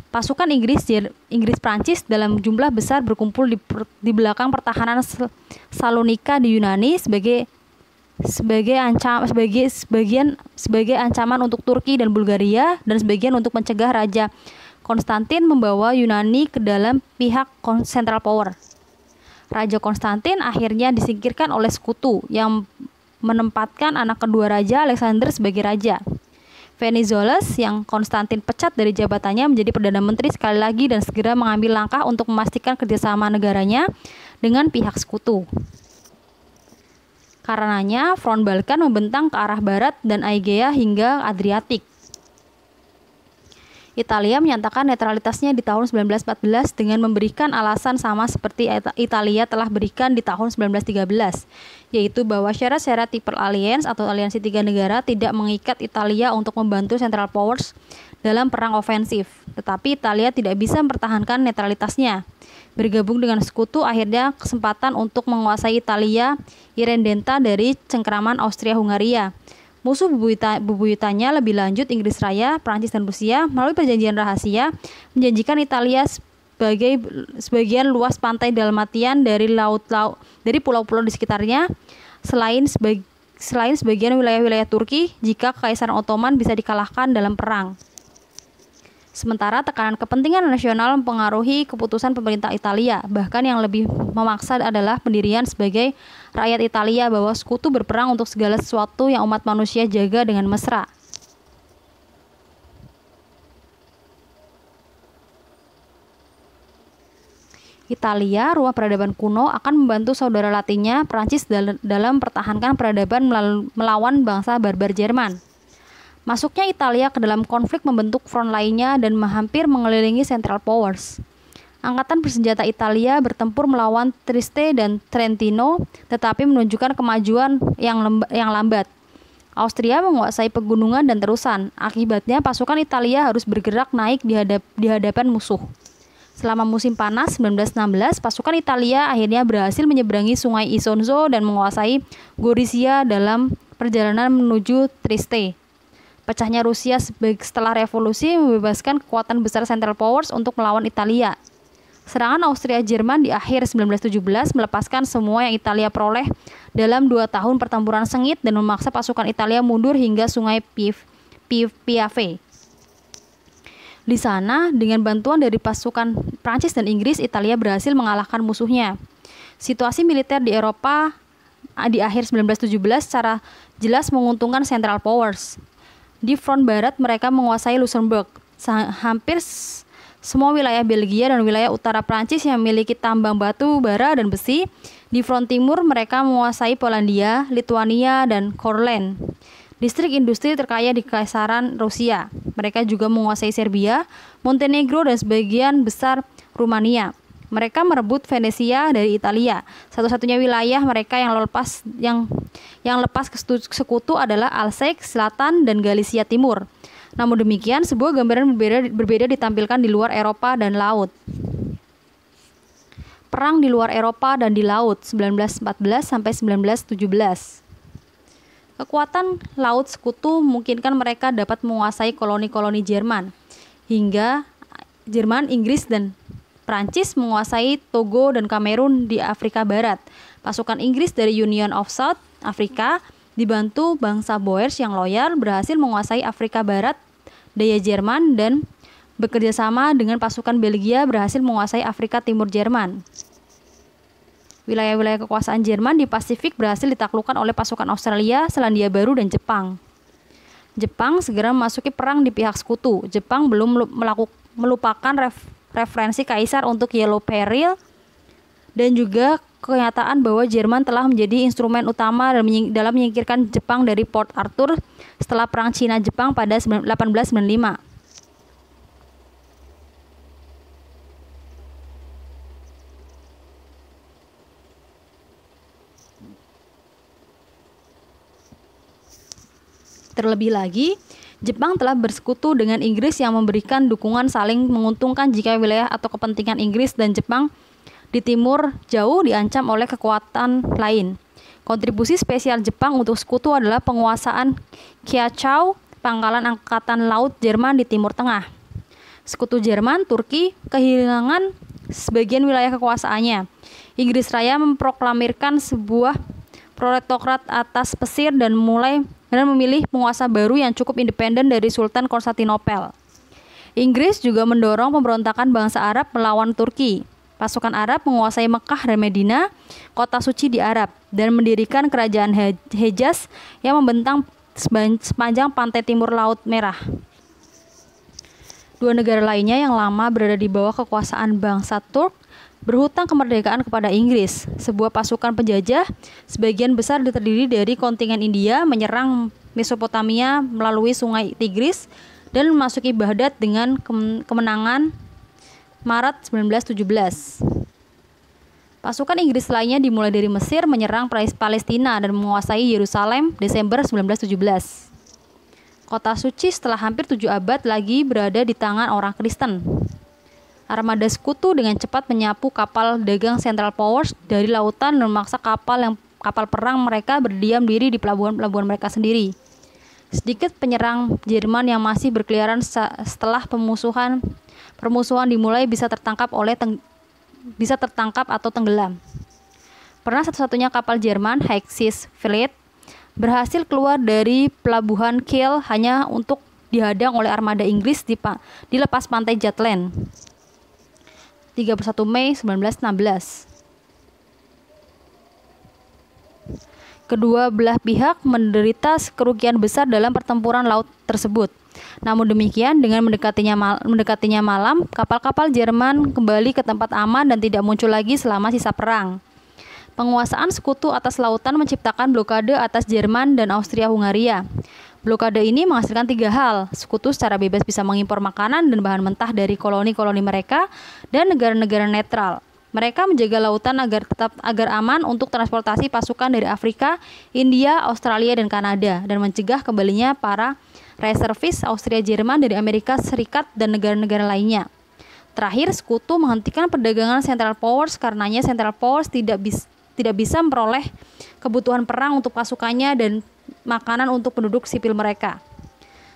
Pasukan Inggris Inggris Prancis dalam jumlah besar berkumpul di, di belakang pertahanan Salonika di Yunani sebagai sebagai ancam sebagai sebagian sebagai ancaman untuk Turki dan Bulgaria dan sebagian untuk mencegah raja Konstantin membawa Yunani ke dalam pihak Central Power. Raja Konstantin akhirnya disingkirkan oleh sekutu yang menempatkan anak kedua raja Alexander sebagai raja. Venizelos yang Konstantin pecat dari jabatannya menjadi Perdana Menteri sekali lagi dan segera mengambil langkah untuk memastikan kerjasama negaranya dengan pihak sekutu. Karenanya, Front Balkan membentang ke arah barat dan Aegea hingga Adriatik. Italia menyatakan netralitasnya di tahun 1914 dengan memberikan alasan sama seperti Italia telah berikan di tahun 1913, yaitu bahwa syarat-syarat tipe alliance atau aliansi tiga negara tidak mengikat Italia untuk membantu Central Powers dalam perang ofensif, tetapi Italia tidak bisa mempertahankan netralitasnya. Bergabung dengan sekutu akhirnya kesempatan untuk menguasai Italia, Irendenta dari cengkeraman Austria-Hungaria. Musuh bubuyutannya lebih lanjut Inggris Raya, Prancis dan Rusia melalui perjanjian rahasia menjanjikan Italia sebagai sebagian luas pantai Dalmatian dari laut laut dari pulau-pulau di sekitarnya selain sebagai selain sebagian wilayah-wilayah Turki jika Kekaisaran Ottoman bisa dikalahkan dalam perang. Sementara tekanan kepentingan nasional mempengaruhi keputusan pemerintah Italia, bahkan yang lebih memaksa adalah pendirian sebagai rakyat Italia bahwa sekutu berperang untuk segala sesuatu yang umat manusia jaga dengan mesra. Italia, ruang peradaban kuno akan membantu saudara latinnya Prancis dalam pertahankan peradaban melawan bangsa barbar Jerman. Masuknya Italia ke dalam konflik membentuk front lainnya dan hampir mengelilingi Central Powers. Angkatan bersenjata Italia bertempur melawan Triste dan Trentino, tetapi menunjukkan kemajuan yang, yang lambat. Austria menguasai pegunungan dan terusan. Akibatnya pasukan Italia harus bergerak naik di, dihadap di hadapan musuh. Selama musim panas 1916, pasukan Italia akhirnya berhasil menyeberangi sungai Isonzo dan menguasai Gorizia dalam perjalanan menuju Trieste. Pecahnya Rusia setelah revolusi membebaskan kekuatan besar Central Powers untuk melawan Italia. Serangan Austria-Jerman di akhir 1917 melepaskan semua yang Italia peroleh dalam dua tahun pertempuran sengit dan memaksa pasukan Italia mundur hingga sungai Piave. Di sana, dengan bantuan dari pasukan Prancis dan Inggris, Italia berhasil mengalahkan musuhnya. Situasi militer di Eropa ah, di akhir 1917 secara jelas menguntungkan Central Powers. Di front barat mereka menguasai Luxembourg, hampir semua wilayah Belgia dan wilayah utara Prancis yang memiliki tambang batu, bara, dan besi. Di front timur mereka menguasai Polandia, Lithuania, dan Courland distrik industri terkaya di Kaisaran Rusia. Mereka juga menguasai Serbia, Montenegro, dan sebagian besar Rumania. Mereka merebut Venesia dari Italia. Satu-satunya wilayah mereka yang lepas yang yang lepas ke sekutu adalah Alsek Selatan dan Galicia Timur. Namun demikian, sebuah gambaran berbeda, berbeda ditampilkan di luar Eropa dan laut. Perang di luar Eropa dan di laut 1914 sampai 1917. Kekuatan laut sekutu memungkinkan mereka dapat menguasai koloni-koloni Jerman, hingga Jerman, Inggris, dan Prancis menguasai Togo dan Kamerun di Afrika Barat. Pasukan Inggris dari Union of South Africa dibantu bangsa Boers yang loyal berhasil menguasai Afrika Barat, daya Jerman, dan bekerjasama dengan pasukan Belgia berhasil menguasai Afrika Timur Jerman. Wilayah-wilayah kekuasaan Jerman di Pasifik berhasil ditaklukkan oleh pasukan Australia, Selandia Baru, dan Jepang. Jepang segera memasuki perang di pihak sekutu. Jepang belum melupakan ref, referensi kaisar untuk Yellow Peril dan juga kenyataan bahwa Jerman telah menjadi instrumen utama dalam menyingkirkan Jepang dari Port Arthur setelah Perang Cina-Jepang pada 1895. Terlebih lagi, Jepang telah bersekutu dengan Inggris yang memberikan dukungan saling menguntungkan jika wilayah atau kepentingan Inggris dan Jepang di timur jauh diancam oleh kekuatan lain. Kontribusi spesial Jepang untuk sekutu adalah penguasaan Kiachau, pangkalan angkatan laut Jerman di Timur Tengah. Sekutu Jerman, Turki, kehilangan sebagian wilayah kekuasaannya. Inggris Raya memproklamirkan sebuah proletokrat atas Pesir dan mulai dan memilih penguasa baru yang cukup independen dari Sultan Konstantinopel. Inggris juga mendorong pemberontakan bangsa Arab melawan Turki. Pasukan Arab menguasai Mekah dan Medina, kota suci di Arab, dan mendirikan kerajaan Hejaz yang membentang sepanjang pantai timur Laut Merah. Dua negara lainnya yang lama berada di bawah kekuasaan bangsa Turk berhutang kemerdekaan kepada Inggris, sebuah pasukan penjajah sebagian besar terdiri dari kontingen India menyerang Mesopotamia melalui sungai Tigris dan memasuki Baghdad dengan kemenangan Maret 1917. Pasukan Inggris lainnya dimulai dari Mesir menyerang Palestina dan menguasai Yerusalem Desember 1917. Kota suci setelah hampir tujuh abad lagi berada di tangan orang Kristen. Armada Sekutu dengan cepat menyapu kapal dagang Central Powers dari lautan dan memaksa kapal yang kapal perang mereka berdiam diri di pelabuhan-pelabuhan mereka sendiri. Sedikit penyerang Jerman yang masih berkeliaran setelah pemusuhan permusuhan dimulai bisa tertangkap oleh teng bisa tertangkap atau tenggelam. Pernah satu-satunya kapal Jerman, Hexis Fleet, berhasil keluar dari pelabuhan Kiel hanya untuk dihadang oleh armada Inggris di lepas pantai Jutland. 31 Mei 1916. Kedua belah pihak menderita kerugian besar dalam pertempuran laut tersebut. Namun demikian, dengan mendekatinya, mal mendekatinya malam, kapal-kapal Jerman kembali ke tempat aman dan tidak muncul lagi selama sisa perang. Penguasaan sekutu atas lautan menciptakan blokade atas Jerman dan Austria-Hungaria. Blokade ini menghasilkan tiga hal. Sekutu secara bebas bisa mengimpor makanan dan bahan mentah dari koloni-koloni mereka dan negara-negara netral. Mereka menjaga lautan agar tetap agar aman untuk transportasi pasukan dari Afrika, India, Australia dan Kanada dan mencegah kembalinya para reservis Austria Jerman dari Amerika Serikat dan negara-negara lainnya. Terakhir, sekutu menghentikan perdagangan Central Powers karenanya Central Powers tidak bisa tidak bisa memperoleh kebutuhan perang untuk pasukannya dan makanan untuk penduduk sipil mereka.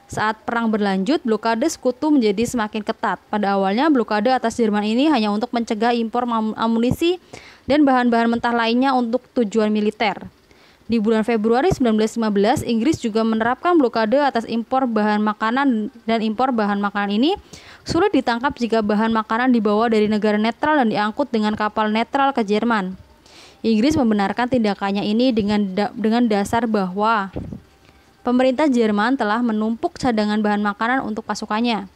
Saat perang berlanjut, blokade sekutu menjadi semakin ketat. Pada awalnya, blokade atas Jerman ini hanya untuk mencegah impor amunisi dan bahan-bahan mentah lainnya untuk tujuan militer. Di bulan Februari 1915, Inggris juga menerapkan blokade atas impor bahan makanan dan impor bahan makanan ini sulit ditangkap jika bahan makanan dibawa dari negara netral dan diangkut dengan kapal netral ke Jerman. Inggris membenarkan tindakannya ini dengan da dengan dasar bahwa pemerintah Jerman telah menumpuk cadangan bahan makanan untuk pasukannya.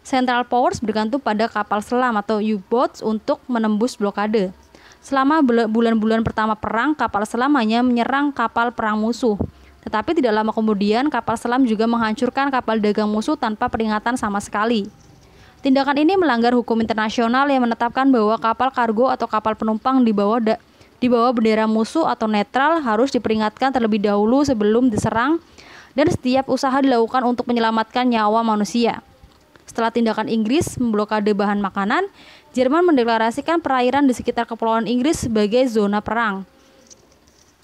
Central Powers bergantung pada kapal selam atau U-boats untuk menembus blokade. Selama bulan-bulan pertama perang, kapal selam hanya menyerang kapal perang musuh. Tetapi tidak lama kemudian, kapal selam juga menghancurkan kapal dagang musuh tanpa peringatan sama sekali. Tindakan ini melanggar hukum internasional yang menetapkan bahwa kapal kargo atau kapal penumpang di bawah di bawah bendera musuh atau netral harus diperingatkan terlebih dahulu sebelum diserang dan setiap usaha dilakukan untuk menyelamatkan nyawa manusia. Setelah tindakan Inggris memblokade bahan makanan, Jerman mendeklarasikan perairan di sekitar kepulauan Inggris sebagai zona perang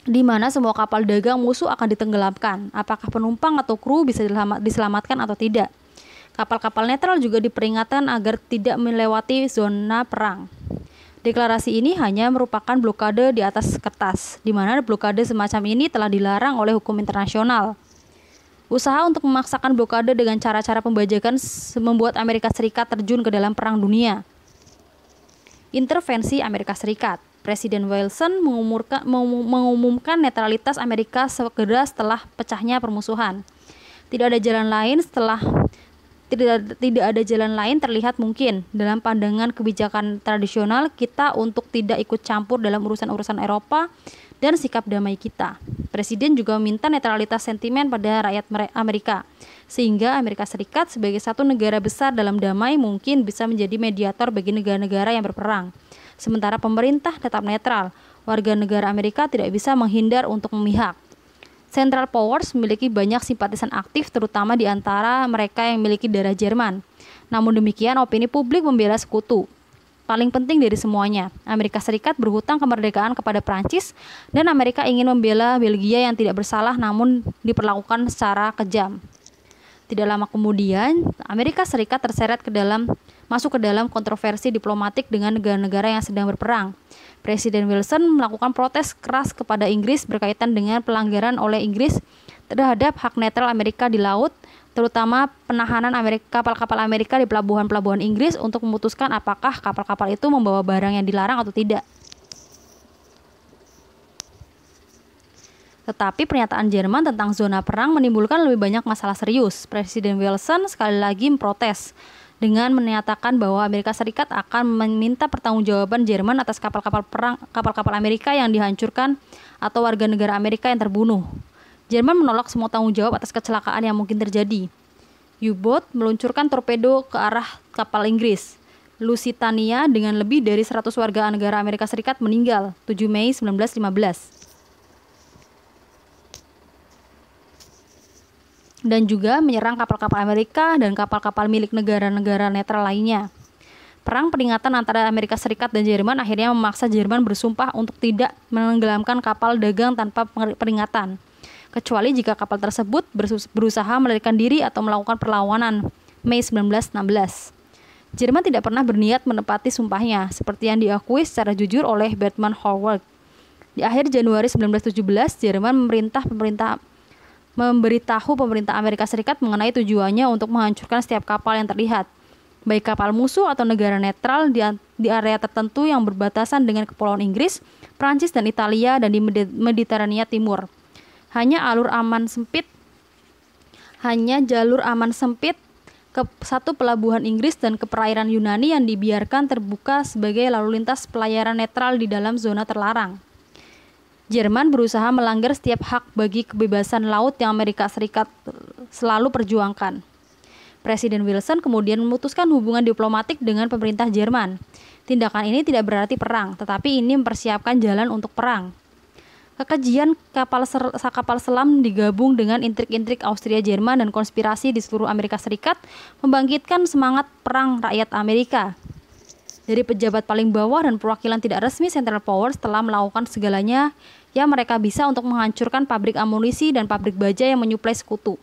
di mana semua kapal dagang musuh akan ditenggelamkan. Apakah penumpang atau kru bisa diselamatkan atau tidak? Kapal-kapal netral juga diperingatkan agar tidak melewati zona perang. Deklarasi ini hanya merupakan blokade di atas kertas, di mana blokade semacam ini telah dilarang oleh hukum internasional. Usaha untuk memaksakan blokade dengan cara-cara pembajakan membuat Amerika Serikat terjun ke dalam perang dunia. Intervensi Amerika Serikat Presiden Wilson mengumumkan netralitas Amerika segera setelah pecahnya permusuhan. Tidak ada jalan lain setelah tidak tidak ada jalan lain terlihat mungkin dalam pandangan kebijakan tradisional kita untuk tidak ikut campur dalam urusan-urusan Eropa dan sikap damai kita. Presiden juga meminta netralitas sentimen pada rakyat Amerika sehingga Amerika Serikat sebagai satu negara besar dalam damai mungkin bisa menjadi mediator bagi negara-negara yang berperang. Sementara pemerintah tetap netral, warga negara Amerika tidak bisa menghindar untuk memihak. Central Powers memiliki banyak simpatisan aktif terutama di antara mereka yang memiliki darah Jerman. Namun demikian, opini publik membela sekutu. Paling penting dari semuanya, Amerika Serikat berhutang kemerdekaan kepada Prancis dan Amerika ingin membela Belgia yang tidak bersalah namun diperlakukan secara kejam. Tidak lama kemudian, Amerika Serikat terseret ke dalam masuk ke dalam kontroversi diplomatik dengan negara-negara yang sedang berperang. Presiden Wilson melakukan protes keras kepada Inggris berkaitan dengan pelanggaran oleh Inggris terhadap hak netral Amerika di laut, terutama penahanan kapal-kapal Amerika, Amerika di pelabuhan-pelabuhan Inggris untuk memutuskan apakah kapal-kapal itu membawa barang yang dilarang atau tidak. Tetapi pernyataan Jerman tentang zona perang menimbulkan lebih banyak masalah serius. Presiden Wilson sekali lagi memprotes dengan menyatakan bahwa Amerika Serikat akan meminta pertanggungjawaban Jerman atas kapal-kapal perang kapal-kapal Amerika yang dihancurkan atau warga negara Amerika yang terbunuh. Jerman menolak semua tanggung jawab atas kecelakaan yang mungkin terjadi. U-boat meluncurkan torpedo ke arah kapal Inggris. Lusitania dengan lebih dari 100 warga negara Amerika Serikat meninggal 7 Mei 1915. dan juga menyerang kapal-kapal Amerika dan kapal-kapal milik negara-negara netral lainnya. Perang peringatan antara Amerika Serikat dan Jerman akhirnya memaksa Jerman bersumpah untuk tidak menenggelamkan kapal dagang tanpa peringatan, kecuali jika kapal tersebut berusaha melarikan diri atau melakukan perlawanan. Mei 1916. Jerman tidak pernah berniat menepati sumpahnya, seperti yang diakui secara jujur oleh Batman Howard. Di akhir Januari 1917, Jerman memerintah pemerintah memberitahu pemerintah Amerika Serikat mengenai tujuannya untuk menghancurkan setiap kapal yang terlihat, baik kapal musuh atau negara netral di, di area tertentu yang berbatasan dengan Kepulauan Inggris, Prancis dan Italia dan di Mediterania Timur. Hanya alur aman sempit, hanya jalur aman sempit ke satu pelabuhan Inggris dan ke perairan Yunani yang dibiarkan terbuka sebagai lalu lintas pelayaran netral di dalam zona terlarang. Jerman berusaha melanggar setiap hak bagi kebebasan laut yang Amerika Serikat selalu perjuangkan. Presiden Wilson kemudian memutuskan hubungan diplomatik dengan pemerintah Jerman. Tindakan ini tidak berarti perang, tetapi ini mempersiapkan jalan untuk perang. Kekejian kapal, ser kapal selam digabung dengan intrik-intrik Austria-Jerman dan konspirasi di seluruh Amerika Serikat membangkitkan semangat perang rakyat Amerika. Dari pejabat paling bawah dan perwakilan tidak resmi Central Powers telah melakukan segalanya yang mereka bisa untuk menghancurkan pabrik amunisi dan pabrik baja yang menyuplai sekutu.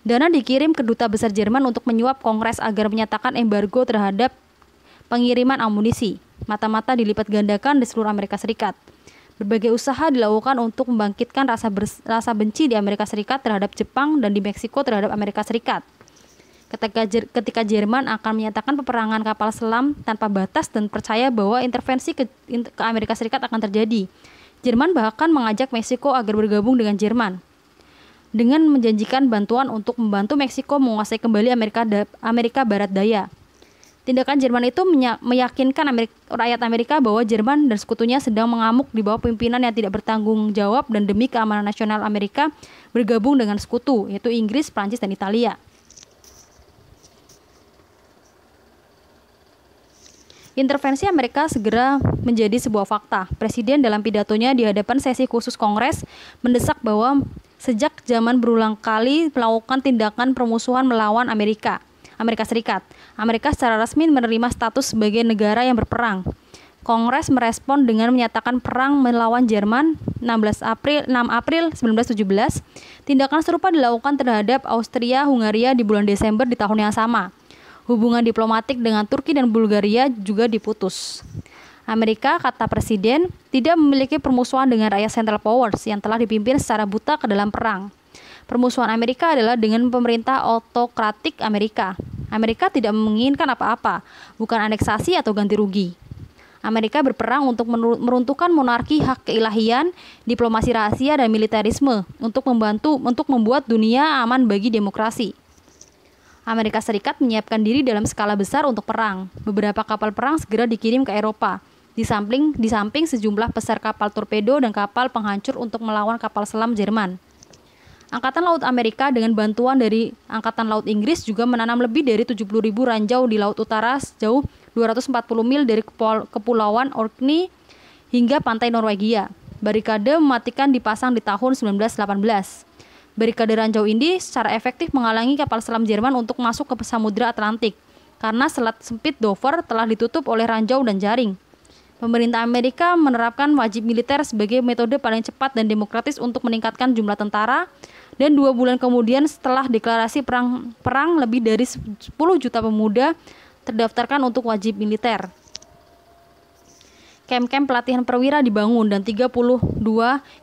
Dana dikirim ke duta besar Jerman untuk menyuap Kongres agar menyatakan embargo terhadap pengiriman amunisi. Mata-mata dilipat gandakan di seluruh Amerika Serikat. Berbagai usaha dilakukan untuk membangkitkan rasa, rasa benci di Amerika Serikat terhadap Jepang dan di Meksiko terhadap Amerika Serikat. Ketika, Jer ketika Jerman akan menyatakan peperangan kapal selam tanpa batas dan percaya bahwa intervensi ke, ke Amerika Serikat akan terjadi, Jerman bahkan mengajak Meksiko agar bergabung dengan Jerman dengan menjanjikan bantuan untuk membantu Meksiko menguasai kembali Amerika da Amerika Barat Daya. Tindakan Jerman itu meyakinkan Amerika, rakyat Amerika bahwa Jerman dan sekutunya sedang mengamuk di bawah pimpinan yang tidak bertanggung jawab dan demi keamanan nasional Amerika bergabung dengan sekutu, yaitu Inggris, Prancis, dan Italia. Intervensi Amerika segera menjadi sebuah fakta. Presiden dalam pidatonya di hadapan sesi khusus Kongres mendesak bahwa sejak zaman berulang kali melakukan tindakan permusuhan melawan Amerika, Amerika Serikat. Amerika secara resmi menerima status sebagai negara yang berperang. Kongres merespon dengan menyatakan perang melawan Jerman 16 April 6 April 1917. Tindakan serupa dilakukan terhadap Austria-Hungaria di bulan Desember di tahun yang sama. Hubungan diplomatik dengan Turki dan Bulgaria juga diputus. Amerika, kata Presiden, tidak memiliki permusuhan dengan rakyat Central Powers yang telah dipimpin secara buta ke dalam perang. Permusuhan Amerika adalah dengan pemerintah otokratik Amerika. Amerika tidak menginginkan apa-apa, bukan aneksasi atau ganti rugi. Amerika berperang untuk meruntuhkan monarki hak keilahian, diplomasi rahasia dan militerisme untuk membantu untuk membuat dunia aman bagi demokrasi. Amerika Serikat menyiapkan diri dalam skala besar untuk perang. Beberapa kapal perang segera dikirim ke Eropa. Di samping, di samping sejumlah pesar kapal torpedo dan kapal penghancur untuk melawan kapal selam Jerman. Angkatan Laut Amerika dengan bantuan dari Angkatan Laut Inggris juga menanam lebih dari 70.000 ranjau di Laut Utara sejauh 240 mil dari kepulauan Orkney hingga pantai Norwegia. Barikade mematikan dipasang di tahun 1918. Barikade Ranjau ini secara efektif menghalangi kapal selam Jerman untuk masuk ke Samudra Atlantik karena selat sempit Dover telah ditutup oleh ranjau dan jaring. Pemerintah Amerika menerapkan wajib militer sebagai metode paling cepat dan demokratis untuk meningkatkan jumlah tentara, dan dua bulan kemudian setelah deklarasi perang, perang lebih dari 10 juta pemuda terdaftarkan untuk wajib militer kem-kem pelatihan perwira dibangun dan 32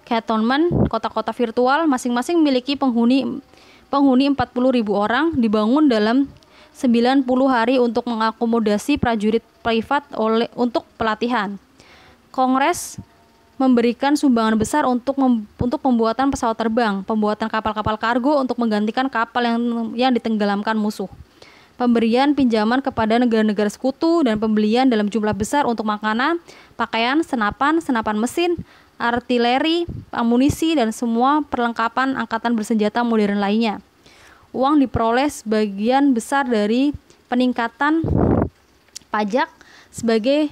cantonment kota-kota virtual masing-masing memiliki penghuni penghuni 40.000 orang dibangun dalam 90 hari untuk mengakomodasi prajurit privat oleh untuk pelatihan. Kongres memberikan sumbangan besar untuk mem, untuk pembuatan pesawat terbang, pembuatan kapal-kapal kargo untuk menggantikan kapal yang yang ditenggelamkan musuh pemberian pinjaman kepada negara-negara sekutu dan pembelian dalam jumlah besar untuk makanan, pakaian, senapan, senapan mesin, artileri, amunisi, dan semua perlengkapan angkatan bersenjata modern lainnya. Uang diperoleh sebagian besar dari peningkatan pajak sebagai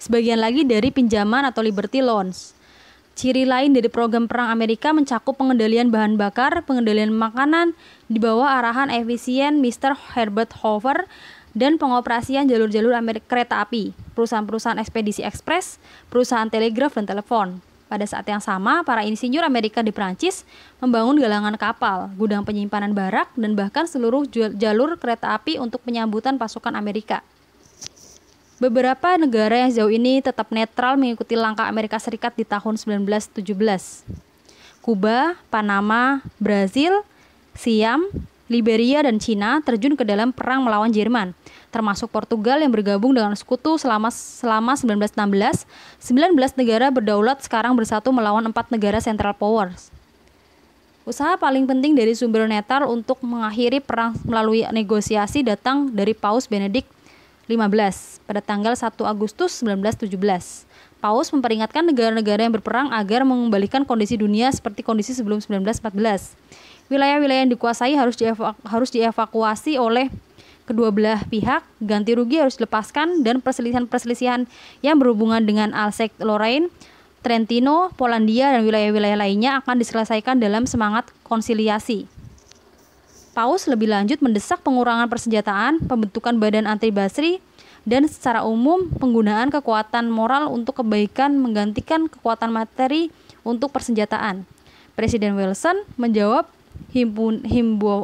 sebagian lagi dari pinjaman atau liberty loans. Ciri lain dari program perang Amerika mencakup pengendalian bahan bakar, pengendalian makanan di bawah arahan efisien Mr. Herbert Hoover dan pengoperasian jalur-jalur kereta api, perusahaan-perusahaan ekspedisi ekspres, perusahaan telegraf dan telepon. Pada saat yang sama, para insinyur Amerika di Prancis membangun galangan kapal, gudang penyimpanan barak, dan bahkan seluruh jalur kereta api untuk penyambutan pasukan Amerika. Beberapa negara yang sejauh ini tetap netral mengikuti langkah Amerika Serikat di tahun 1917. Kuba, Panama, Brazil, Siam, Liberia, dan Cina terjun ke dalam perang melawan Jerman, termasuk Portugal yang bergabung dengan sekutu selama selama 1916, 19 negara berdaulat sekarang bersatu melawan empat negara Central Powers. Usaha paling penting dari sumber netral untuk mengakhiri perang melalui negosiasi datang dari Paus Benedict 15. Pada tanggal 1 Agustus 1917, Paus memperingatkan negara-negara yang berperang agar mengembalikan kondisi dunia seperti kondisi sebelum 1914. Wilayah-wilayah yang dikuasai harus, dievaku harus dievakuasi oleh kedua belah pihak, ganti rugi harus dilepaskan, dan perselisihan-perselisihan yang berhubungan dengan Alsek Lorraine, Trentino, Polandia, dan wilayah-wilayah lainnya akan diselesaikan dalam semangat konsiliasi. Paus lebih lanjut mendesak pengurangan persenjataan, pembentukan badan anti Basri, dan secara umum penggunaan kekuatan moral untuk kebaikan menggantikan kekuatan materi untuk persenjataan. Presiden Wilson menjawab himbun,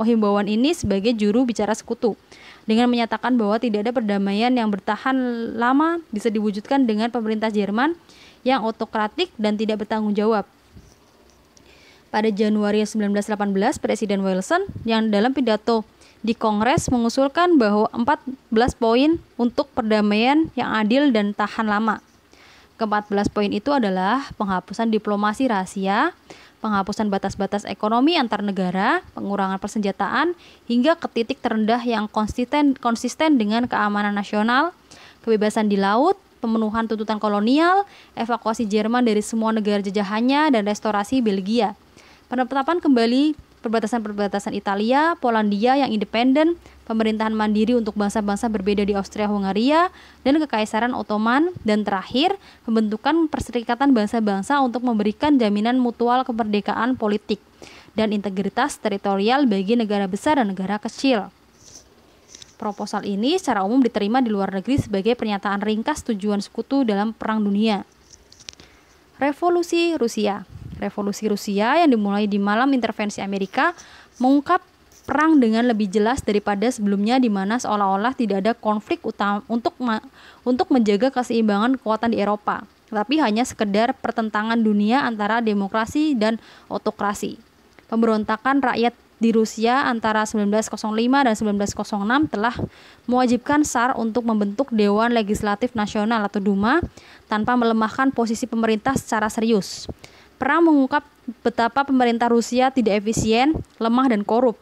himbauan ini sebagai juru bicara sekutu dengan menyatakan bahwa tidak ada perdamaian yang bertahan lama bisa diwujudkan dengan pemerintah Jerman yang otokratik dan tidak bertanggung jawab pada Januari 1918 Presiden Wilson yang dalam pidato di Kongres mengusulkan bahwa 14 poin untuk perdamaian yang adil dan tahan lama. Ke-14 poin itu adalah penghapusan diplomasi rahasia, penghapusan batas-batas ekonomi antar negara, pengurangan persenjataan hingga ke titik terendah yang konsisten konsisten dengan keamanan nasional, kebebasan di laut, pemenuhan tuntutan kolonial, evakuasi Jerman dari semua negara jajahannya dan restorasi Belgia. Penetapan kembali perbatasan-perbatasan Italia, Polandia yang independen, pemerintahan mandiri untuk bangsa-bangsa berbeda di Austria-Hungaria, dan Kekaisaran Ottoman, dan terakhir, pembentukan perserikatan bangsa-bangsa untuk memberikan jaminan mutual kemerdekaan politik dan integritas teritorial bagi negara besar dan negara kecil. Proposal ini secara umum diterima di luar negeri sebagai pernyataan ringkas tujuan sekutu dalam Perang Dunia. Revolusi Rusia Revolusi Rusia yang dimulai di malam intervensi Amerika mengungkap perang dengan lebih jelas daripada sebelumnya di mana seolah-olah tidak ada konflik utama untuk untuk menjaga keseimbangan kekuatan di Eropa, tapi hanya sekedar pertentangan dunia antara demokrasi dan otokrasi. Pemberontakan rakyat di Rusia antara 1905 dan 1906 telah mewajibkan SAR untuk membentuk Dewan Legislatif Nasional atau Duma tanpa melemahkan posisi pemerintah secara serius pernah mengungkap betapa pemerintah Rusia tidak efisien, lemah, dan korup.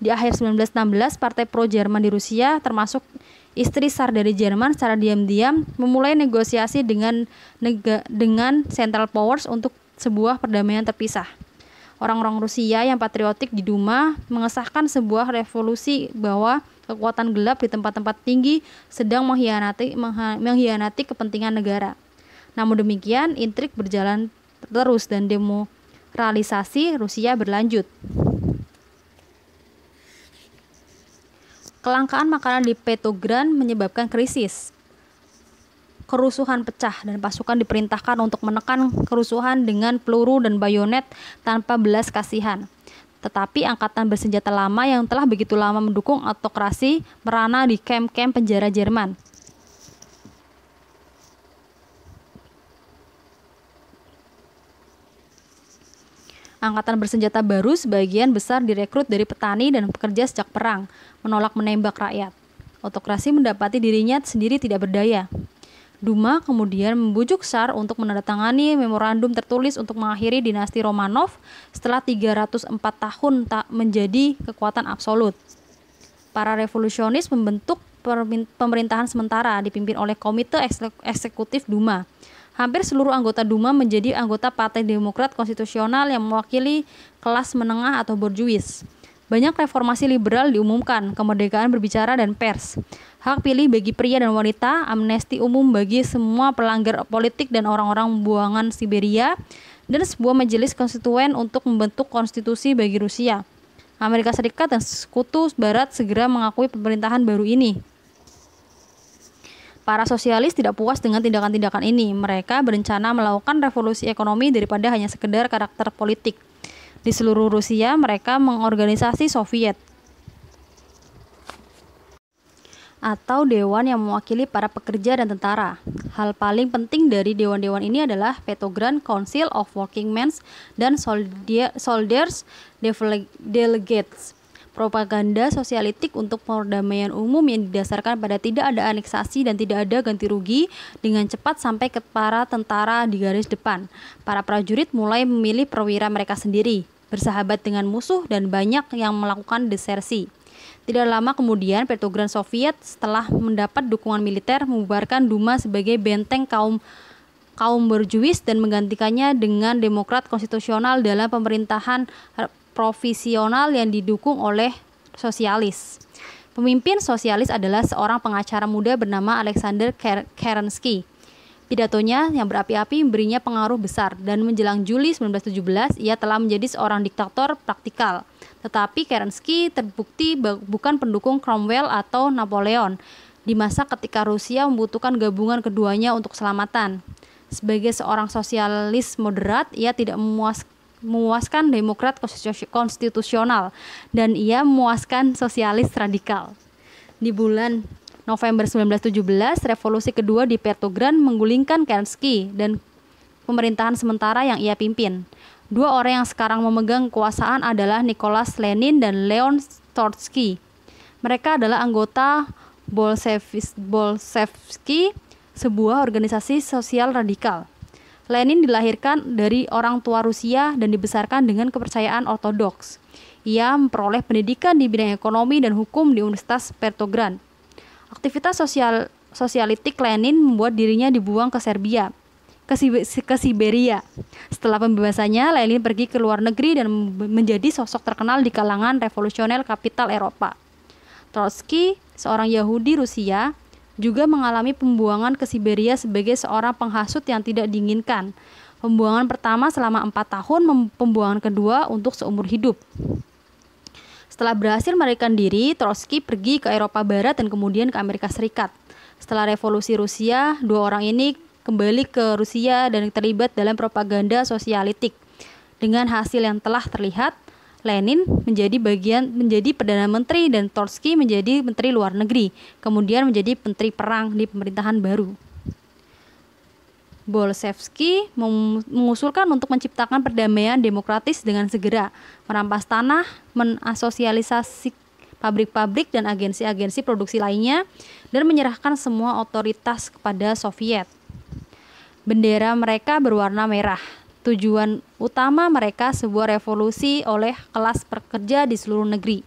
Di akhir 1916, partai pro-Jerman di Rusia, termasuk istri sar dari Jerman secara diam-diam memulai negosiasi dengan nega, dengan Central Powers untuk sebuah perdamaian terpisah. Orang-orang Rusia yang patriotik di Duma mengesahkan sebuah revolusi bahwa kekuatan gelap di tempat-tempat tinggi sedang mengkhianati mengkhianati kepentingan negara. Namun demikian, intrik berjalan terus dan demoralisasi Rusia berlanjut. Kelangkaan makanan di Petrograd menyebabkan krisis. Kerusuhan pecah dan pasukan diperintahkan untuk menekan kerusuhan dengan peluru dan bayonet tanpa belas kasihan. Tetapi angkatan bersenjata lama yang telah begitu lama mendukung autokrasi merana di kamp-kamp penjara Jerman angkatan bersenjata baru sebagian besar direkrut dari petani dan pekerja sejak perang, menolak menembak rakyat. Otokrasi mendapati dirinya sendiri tidak berdaya. Duma kemudian membujuk Sar untuk menandatangani memorandum tertulis untuk mengakhiri dinasti Romanov setelah 304 tahun tak menjadi kekuatan absolut. Para revolusionis membentuk pemerintahan sementara dipimpin oleh Komite Eksekutif Duma hampir seluruh anggota Duma menjadi anggota Partai Demokrat Konstitusional yang mewakili kelas menengah atau borjuis. Banyak reformasi liberal diumumkan, kemerdekaan berbicara dan pers. Hak pilih bagi pria dan wanita, amnesti umum bagi semua pelanggar politik dan orang-orang buangan Siberia, dan sebuah majelis konstituen untuk membentuk konstitusi bagi Rusia. Amerika Serikat dan sekutu barat segera mengakui pemerintahan baru ini. Para sosialis tidak puas dengan tindakan-tindakan ini. Mereka berencana melakukan revolusi ekonomi daripada hanya sekedar karakter politik. Di seluruh Rusia, mereka mengorganisasi Soviet atau dewan yang mewakili para pekerja dan tentara. Hal paling penting dari dewan-dewan ini adalah Petrograd Council of Working Mens dan Soldiers Delegates propaganda sosialitik untuk perdamaian umum yang didasarkan pada tidak ada aneksasi dan tidak ada ganti rugi dengan cepat sampai ke para tentara di garis depan. Para prajurit mulai memilih perwira mereka sendiri, bersahabat dengan musuh dan banyak yang melakukan desersi. Tidak lama kemudian, Petrograd Soviet setelah mendapat dukungan militer membubarkan Duma sebagai benteng kaum kaum berjuis dan menggantikannya dengan demokrat konstitusional dalam pemerintahan profesional yang didukung oleh sosialis. Pemimpin sosialis adalah seorang pengacara muda bernama Alexander Kerensky. Pidatonya yang berapi-api memberinya pengaruh besar dan menjelang Juli 1917 ia telah menjadi seorang diktator praktikal. Tetapi Kerensky terbukti bukan pendukung Cromwell atau Napoleon di masa ketika Rusia membutuhkan gabungan keduanya untuk keselamatan. Sebagai seorang sosialis moderat, ia tidak memuaskan memuaskan demokrat konstitusional dan ia memuaskan sosialis radikal. Di bulan November 1917, revolusi kedua di Pertogran menggulingkan Kerensky dan pemerintahan sementara yang ia pimpin. Dua orang yang sekarang memegang kekuasaan adalah Nicholas Lenin dan Leon Trotsky. Mereka adalah anggota Bolshevik, sebuah organisasi sosial radikal. Lenin dilahirkan dari orang tua Rusia dan dibesarkan dengan kepercayaan ortodoks. Ia memperoleh pendidikan di bidang ekonomi dan hukum di Universitas Petrograd. Aktivitas sosial sosialitik Lenin membuat dirinya dibuang ke Serbia, ke, Sib ke Siberia. Setelah pembebasannya, Lenin pergi ke luar negeri dan menjadi sosok terkenal di kalangan revolusioner kapital Eropa. Trotsky, seorang Yahudi Rusia, juga mengalami pembuangan ke Siberia sebagai seorang penghasut yang tidak diinginkan. Pembuangan pertama selama empat tahun, pembuangan kedua untuk seumur hidup. Setelah berhasil melarikan diri, Trotsky pergi ke Eropa Barat dan kemudian ke Amerika Serikat. Setelah revolusi Rusia, dua orang ini kembali ke Rusia dan terlibat dalam propaganda sosialitik. Dengan hasil yang telah terlihat, Lenin menjadi bagian menjadi perdana menteri dan Trotsky menjadi menteri luar negeri, kemudian menjadi menteri perang di pemerintahan baru. Bolshevsky mengusulkan untuk menciptakan perdamaian demokratis dengan segera, merampas tanah, menasosialisasi pabrik-pabrik dan agensi-agensi produksi lainnya, dan menyerahkan semua otoritas kepada Soviet. Bendera mereka berwarna merah, tujuan utama mereka sebuah revolusi oleh kelas pekerja di seluruh negeri.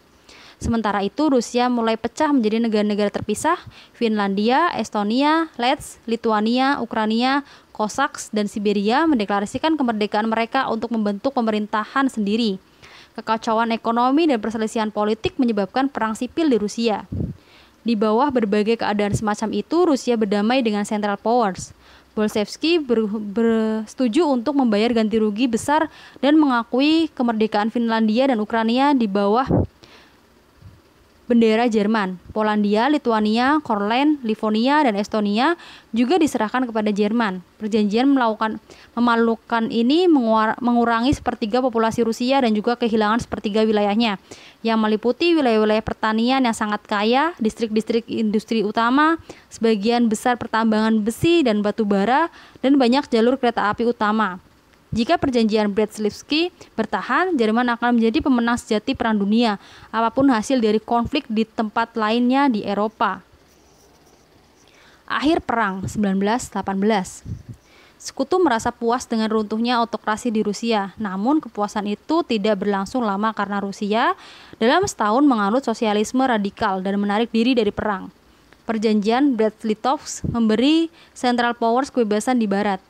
Sementara itu, Rusia mulai pecah menjadi negara-negara terpisah, Finlandia, Estonia, Let's, Lithuania, Ukraina, Kosaks dan Siberia mendeklarasikan kemerdekaan mereka untuk membentuk pemerintahan sendiri. Kekacauan ekonomi dan perselisihan politik menyebabkan perang sipil di Rusia. Di bawah berbagai keadaan semacam itu, Rusia berdamai dengan Central Powers – Bolshevsky ber, bersetuju untuk membayar ganti rugi besar dan mengakui kemerdekaan Finlandia dan Ukraina di bawah bendera Jerman, Polandia, Lithuania, Korlen, Livonia, dan Estonia juga diserahkan kepada Jerman. Perjanjian melakukan memalukan ini mengurangi sepertiga populasi Rusia dan juga kehilangan sepertiga wilayahnya, yang meliputi wilayah-wilayah pertanian yang sangat kaya, distrik-distrik industri utama, sebagian besar pertambangan besi dan batu bara, dan banyak jalur kereta api utama. Jika perjanjian Brest-Litovsk bertahan, Jerman akan menjadi pemenang sejati Perang Dunia, apapun hasil dari konflik di tempat lainnya di Eropa. Akhir Perang 1918 Sekutu merasa puas dengan runtuhnya otokrasi di Rusia, namun kepuasan itu tidak berlangsung lama karena Rusia dalam setahun menganut sosialisme radikal dan menarik diri dari perang. Perjanjian Brest-Litovsk memberi Central Powers kebebasan di barat,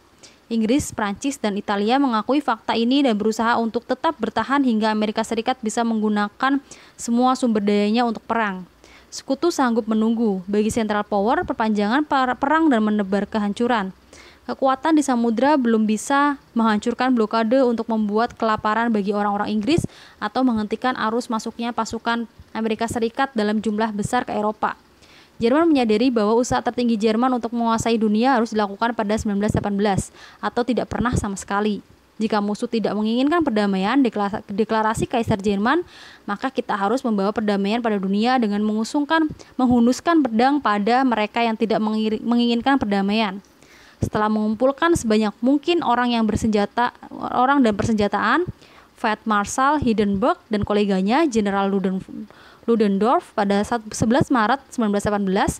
Inggris, Prancis, dan Italia mengakui fakta ini dan berusaha untuk tetap bertahan hingga Amerika Serikat bisa menggunakan semua sumber dayanya untuk perang. Sekutu sanggup menunggu. Bagi Central Power, perpanjangan perang dan menebar kehancuran. Kekuatan di samudra belum bisa menghancurkan blokade untuk membuat kelaparan bagi orang-orang Inggris atau menghentikan arus masuknya pasukan Amerika Serikat dalam jumlah besar ke Eropa. Jerman menyadari bahwa usaha tertinggi Jerman untuk menguasai dunia harus dilakukan pada 1918 atau tidak pernah sama sekali. Jika musuh tidak menginginkan perdamaian deklarasi Kaisar Jerman, maka kita harus membawa perdamaian pada dunia dengan mengusungkan menghunuskan pedang pada mereka yang tidak menginginkan perdamaian. Setelah mengumpulkan sebanyak mungkin orang yang bersenjata orang dan persenjataan, Fat Marshal Hindenburg dan koleganya Jenderal Ludendorff pada 11 Maret 1918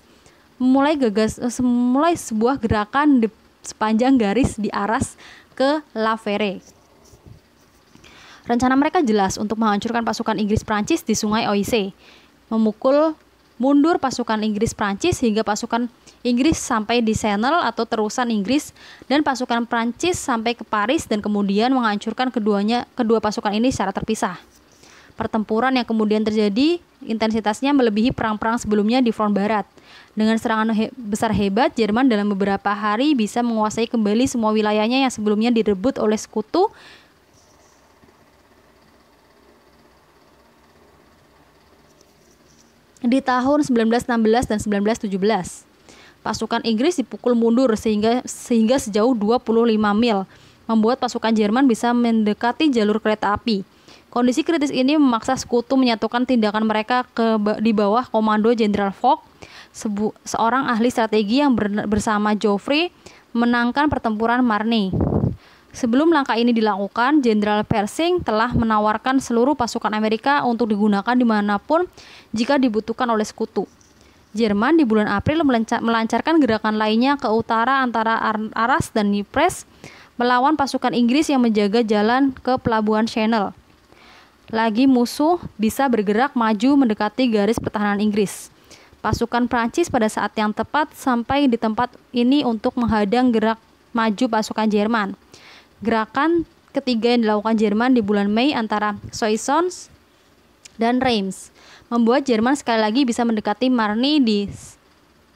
mulai gagas eh, mulai sebuah gerakan di sepanjang garis di aras ke La Fere. Rencana mereka jelas untuk menghancurkan pasukan Inggris Prancis di Sungai Oise, memukul mundur pasukan Inggris Prancis hingga pasukan Inggris sampai di Channel atau terusan Inggris dan pasukan Prancis sampai ke Paris dan kemudian menghancurkan keduanya kedua pasukan ini secara terpisah pertempuran yang kemudian terjadi intensitasnya melebihi perang-perang sebelumnya di front barat. Dengan serangan he besar hebat, Jerman dalam beberapa hari bisa menguasai kembali semua wilayahnya yang sebelumnya direbut oleh sekutu. Di tahun 1916 dan 1917, pasukan Inggris dipukul mundur sehingga sehingga sejauh 25 mil, membuat pasukan Jerman bisa mendekati jalur kereta api. Kondisi kritis ini memaksa sekutu menyatukan tindakan mereka ke di bawah komando Jenderal Fogg, sebu, seorang ahli strategi yang ber, bersama Joffrey menangkan pertempuran Marne. Sebelum langkah ini dilakukan, Jenderal Pershing telah menawarkan seluruh pasukan Amerika untuk digunakan dimanapun jika dibutuhkan oleh sekutu. Jerman di bulan April melancarkan gerakan lainnya ke utara antara Ar Aras dan Ypres melawan pasukan Inggris yang menjaga jalan ke pelabuhan Channel lagi musuh bisa bergerak maju mendekati garis pertahanan Inggris. Pasukan Prancis pada saat yang tepat sampai di tempat ini untuk menghadang gerak maju pasukan Jerman. Gerakan ketiga yang dilakukan Jerman di bulan Mei antara Soissons dan Reims membuat Jerman sekali lagi bisa mendekati Marne di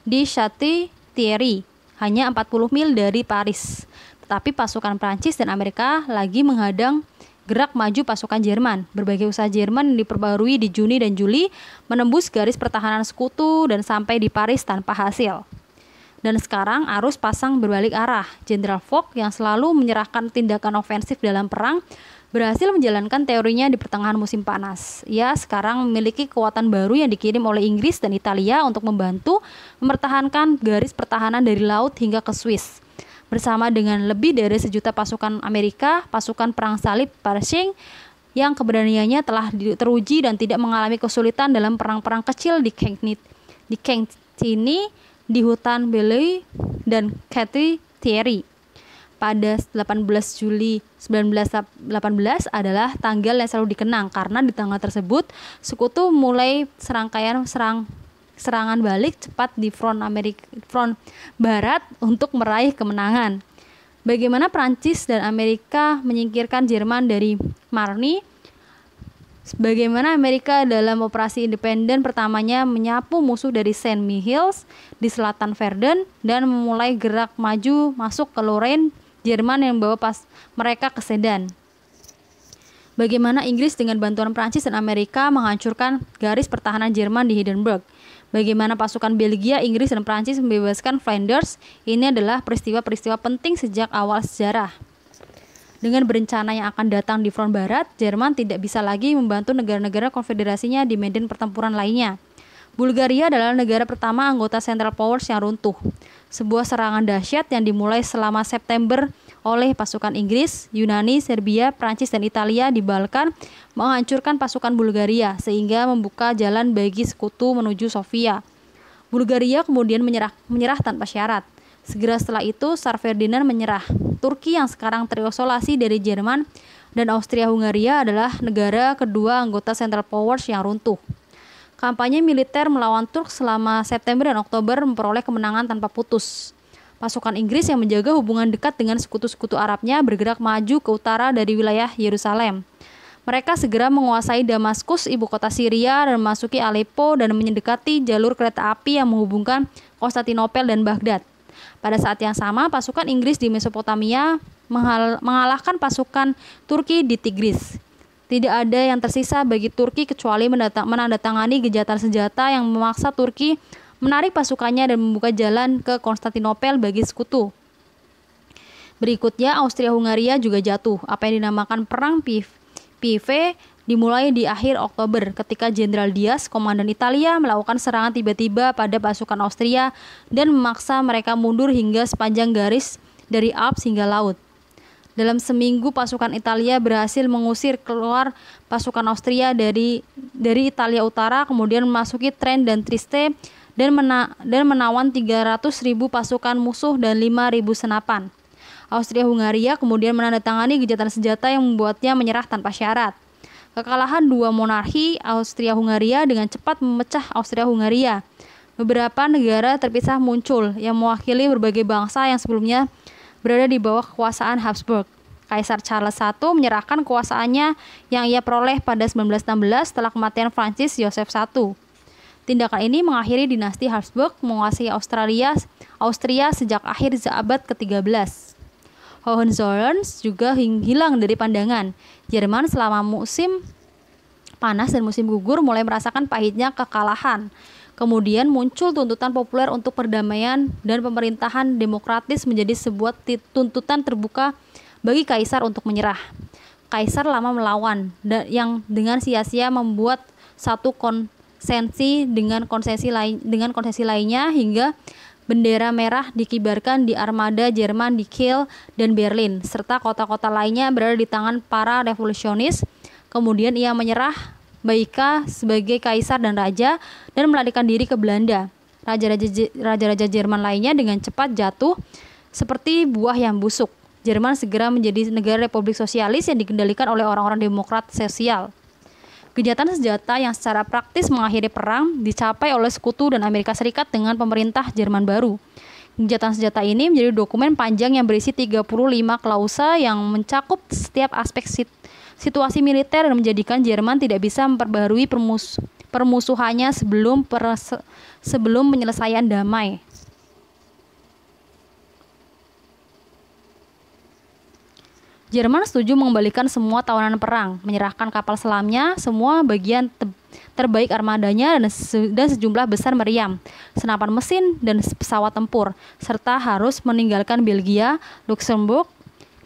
di Chate Thierry, hanya 40 mil dari Paris. Tetapi pasukan Prancis dan Amerika lagi menghadang gerak maju pasukan Jerman. Berbagai usaha Jerman diperbarui di Juni dan Juli menembus garis pertahanan sekutu dan sampai di Paris tanpa hasil. Dan sekarang arus pasang berbalik arah. Jenderal Foch yang selalu menyerahkan tindakan ofensif dalam perang berhasil menjalankan teorinya di pertengahan musim panas. Ia sekarang memiliki kekuatan baru yang dikirim oleh Inggris dan Italia untuk membantu mempertahankan garis pertahanan dari laut hingga ke Swiss bersama dengan lebih dari sejuta pasukan Amerika, pasukan perang salib Pershing yang keberaniannya telah teruji dan tidak mengalami kesulitan dalam perang-perang kecil di Kengnit, di Kengtini, di hutan Belle dan Katy Thierry. Pada 18 Juli 1918 adalah tanggal yang selalu dikenang karena di tanggal tersebut sekutu mulai serangkaian serang serangan balik cepat di front Amerika front barat untuk meraih kemenangan. Bagaimana Prancis dan Amerika menyingkirkan Jerman dari Marni? Bagaimana Amerika dalam operasi independen pertamanya menyapu musuh dari Saint Mihiels di selatan Verdun dan memulai gerak maju masuk ke Lorraine, Jerman yang membawa pas mereka ke Sedan bagaimana Inggris dengan bantuan Prancis dan Amerika menghancurkan garis pertahanan Jerman di Hindenburg. Bagaimana pasukan Belgia, Inggris, dan Prancis membebaskan Flanders ini adalah peristiwa-peristiwa penting sejak awal sejarah. Dengan berencana yang akan datang di front barat, Jerman tidak bisa lagi membantu negara-negara konfederasinya di medan pertempuran lainnya. Bulgaria adalah negara pertama anggota Central Powers yang runtuh. Sebuah serangan dahsyat yang dimulai selama September oleh pasukan Inggris, Yunani, Serbia, Prancis dan Italia di Balkan menghancurkan pasukan Bulgaria sehingga membuka jalan bagi sekutu menuju Sofia. Bulgaria kemudian menyerah, menyerah tanpa syarat. Segera setelah itu, Sar Ferdinand menyerah. Turki yang sekarang terisolasi dari Jerman dan Austria-Hungaria adalah negara kedua anggota Central Powers yang runtuh. Kampanye militer melawan Turk selama September dan Oktober memperoleh kemenangan tanpa putus. Pasukan Inggris yang menjaga hubungan dekat dengan sekutu-sekutu Arabnya bergerak maju ke utara dari wilayah Yerusalem. Mereka segera menguasai Damaskus, ibu kota Syria, dan memasuki Aleppo dan menyedekati jalur kereta api yang menghubungkan Konstantinopel dan Baghdad. Pada saat yang sama, pasukan Inggris di Mesopotamia mengalahkan pasukan Turki di Tigris. Tidak ada yang tersisa bagi Turki kecuali menandatangani gejatan senjata yang memaksa Turki menarik pasukannya dan membuka jalan ke Konstantinopel bagi sekutu. Berikutnya, Austria-Hungaria juga jatuh. Apa yang dinamakan Perang Piv Pive dimulai di akhir Oktober ketika Jenderal Diaz, komandan Italia, melakukan serangan tiba-tiba pada pasukan Austria dan memaksa mereka mundur hingga sepanjang garis dari Alps hingga laut. Dalam seminggu pasukan Italia berhasil mengusir keluar pasukan Austria dari dari Italia Utara kemudian memasuki Trent dan Triste dan, mena dan menawan 300.000 pasukan musuh dan 5.000 senapan. Austria-Hungaria kemudian menandatangani gejatan senjata yang membuatnya menyerah tanpa syarat. Kekalahan dua monarki Austria-Hungaria dengan cepat memecah Austria-Hungaria. Beberapa negara terpisah muncul yang mewakili berbagai bangsa yang sebelumnya berada di bawah kekuasaan Habsburg. Kaisar Charles I menyerahkan kekuasaannya yang ia peroleh pada 1916 setelah kematian Francis Joseph I. Tindakan ini mengakhiri dinasti Habsburg menguasai Australia Austria sejak akhir abad ke-13. Hohenzollerns juga hilang dari pandangan. Jerman selama musim panas dan musim gugur mulai merasakan pahitnya kekalahan. Kemudian muncul tuntutan populer untuk perdamaian dan pemerintahan demokratis menjadi sebuah tuntutan terbuka bagi kaisar untuk menyerah. Kaisar lama melawan yang dengan sia-sia membuat satu kon sensi dengan konsesi lain dengan konsesi lainnya hingga bendera merah dikibarkan di armada Jerman di Kiel dan Berlin serta kota-kota lainnya berada di tangan para revolusionis. Kemudian ia menyerah Baika sebagai kaisar dan raja dan melarikan diri ke Belanda. raja-raja Jerman lainnya dengan cepat jatuh seperti buah yang busuk. Jerman segera menjadi negara republik sosialis yang dikendalikan oleh orang-orang demokrat sosial. Kejahatan senjata yang secara praktis mengakhiri perang dicapai oleh sekutu dan Amerika Serikat dengan pemerintah Jerman baru. Kejahatan senjata ini menjadi dokumen panjang yang berisi 35 klausa yang mencakup setiap aspek sit situasi militer dan menjadikan Jerman tidak bisa memperbarui permus permusuhannya sebelum sebelum penyelesaian damai. Jerman setuju mengembalikan semua tawanan perang, menyerahkan kapal selamnya, semua bagian te terbaik armadanya dan, se dan sejumlah besar meriam, senapan mesin dan pesawat tempur, serta harus meninggalkan Belgia, Luxembourg,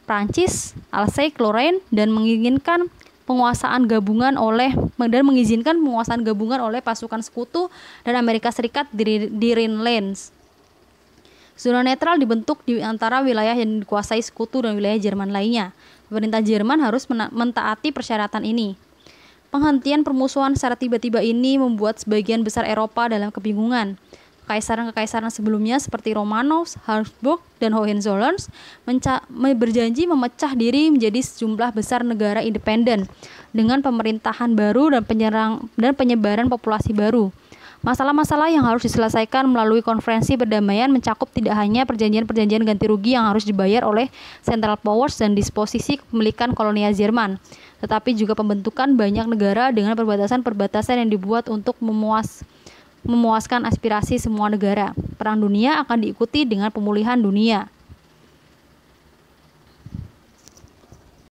Prancis, Alsace, Lorraine dan menginginkan penguasaan gabungan oleh dan mengizinkan penguasaan gabungan oleh pasukan sekutu dan Amerika Serikat di, di Rhineland. Zona netral dibentuk di antara wilayah yang dikuasai sekutu dan wilayah Jerman lainnya. Pemerintah Jerman harus mentaati persyaratan ini. Penghentian permusuhan secara tiba-tiba ini membuat sebagian besar Eropa dalam kebingungan. Kekaisaran-kekaisaran sebelumnya seperti Romanov, Habsburg, dan Hohenzollern berjanji memecah diri menjadi sejumlah besar negara independen dengan pemerintahan baru dan penyerang dan penyebaran populasi baru. Masalah-masalah yang harus diselesaikan melalui konferensi perdamaian mencakup tidak hanya perjanjian-perjanjian ganti rugi yang harus dibayar oleh Central Powers dan disposisi kepemilikan kolonial Jerman, tetapi juga pembentukan banyak negara dengan perbatasan-perbatasan yang dibuat untuk memuas memuaskan aspirasi semua negara. Perang dunia akan diikuti dengan pemulihan dunia.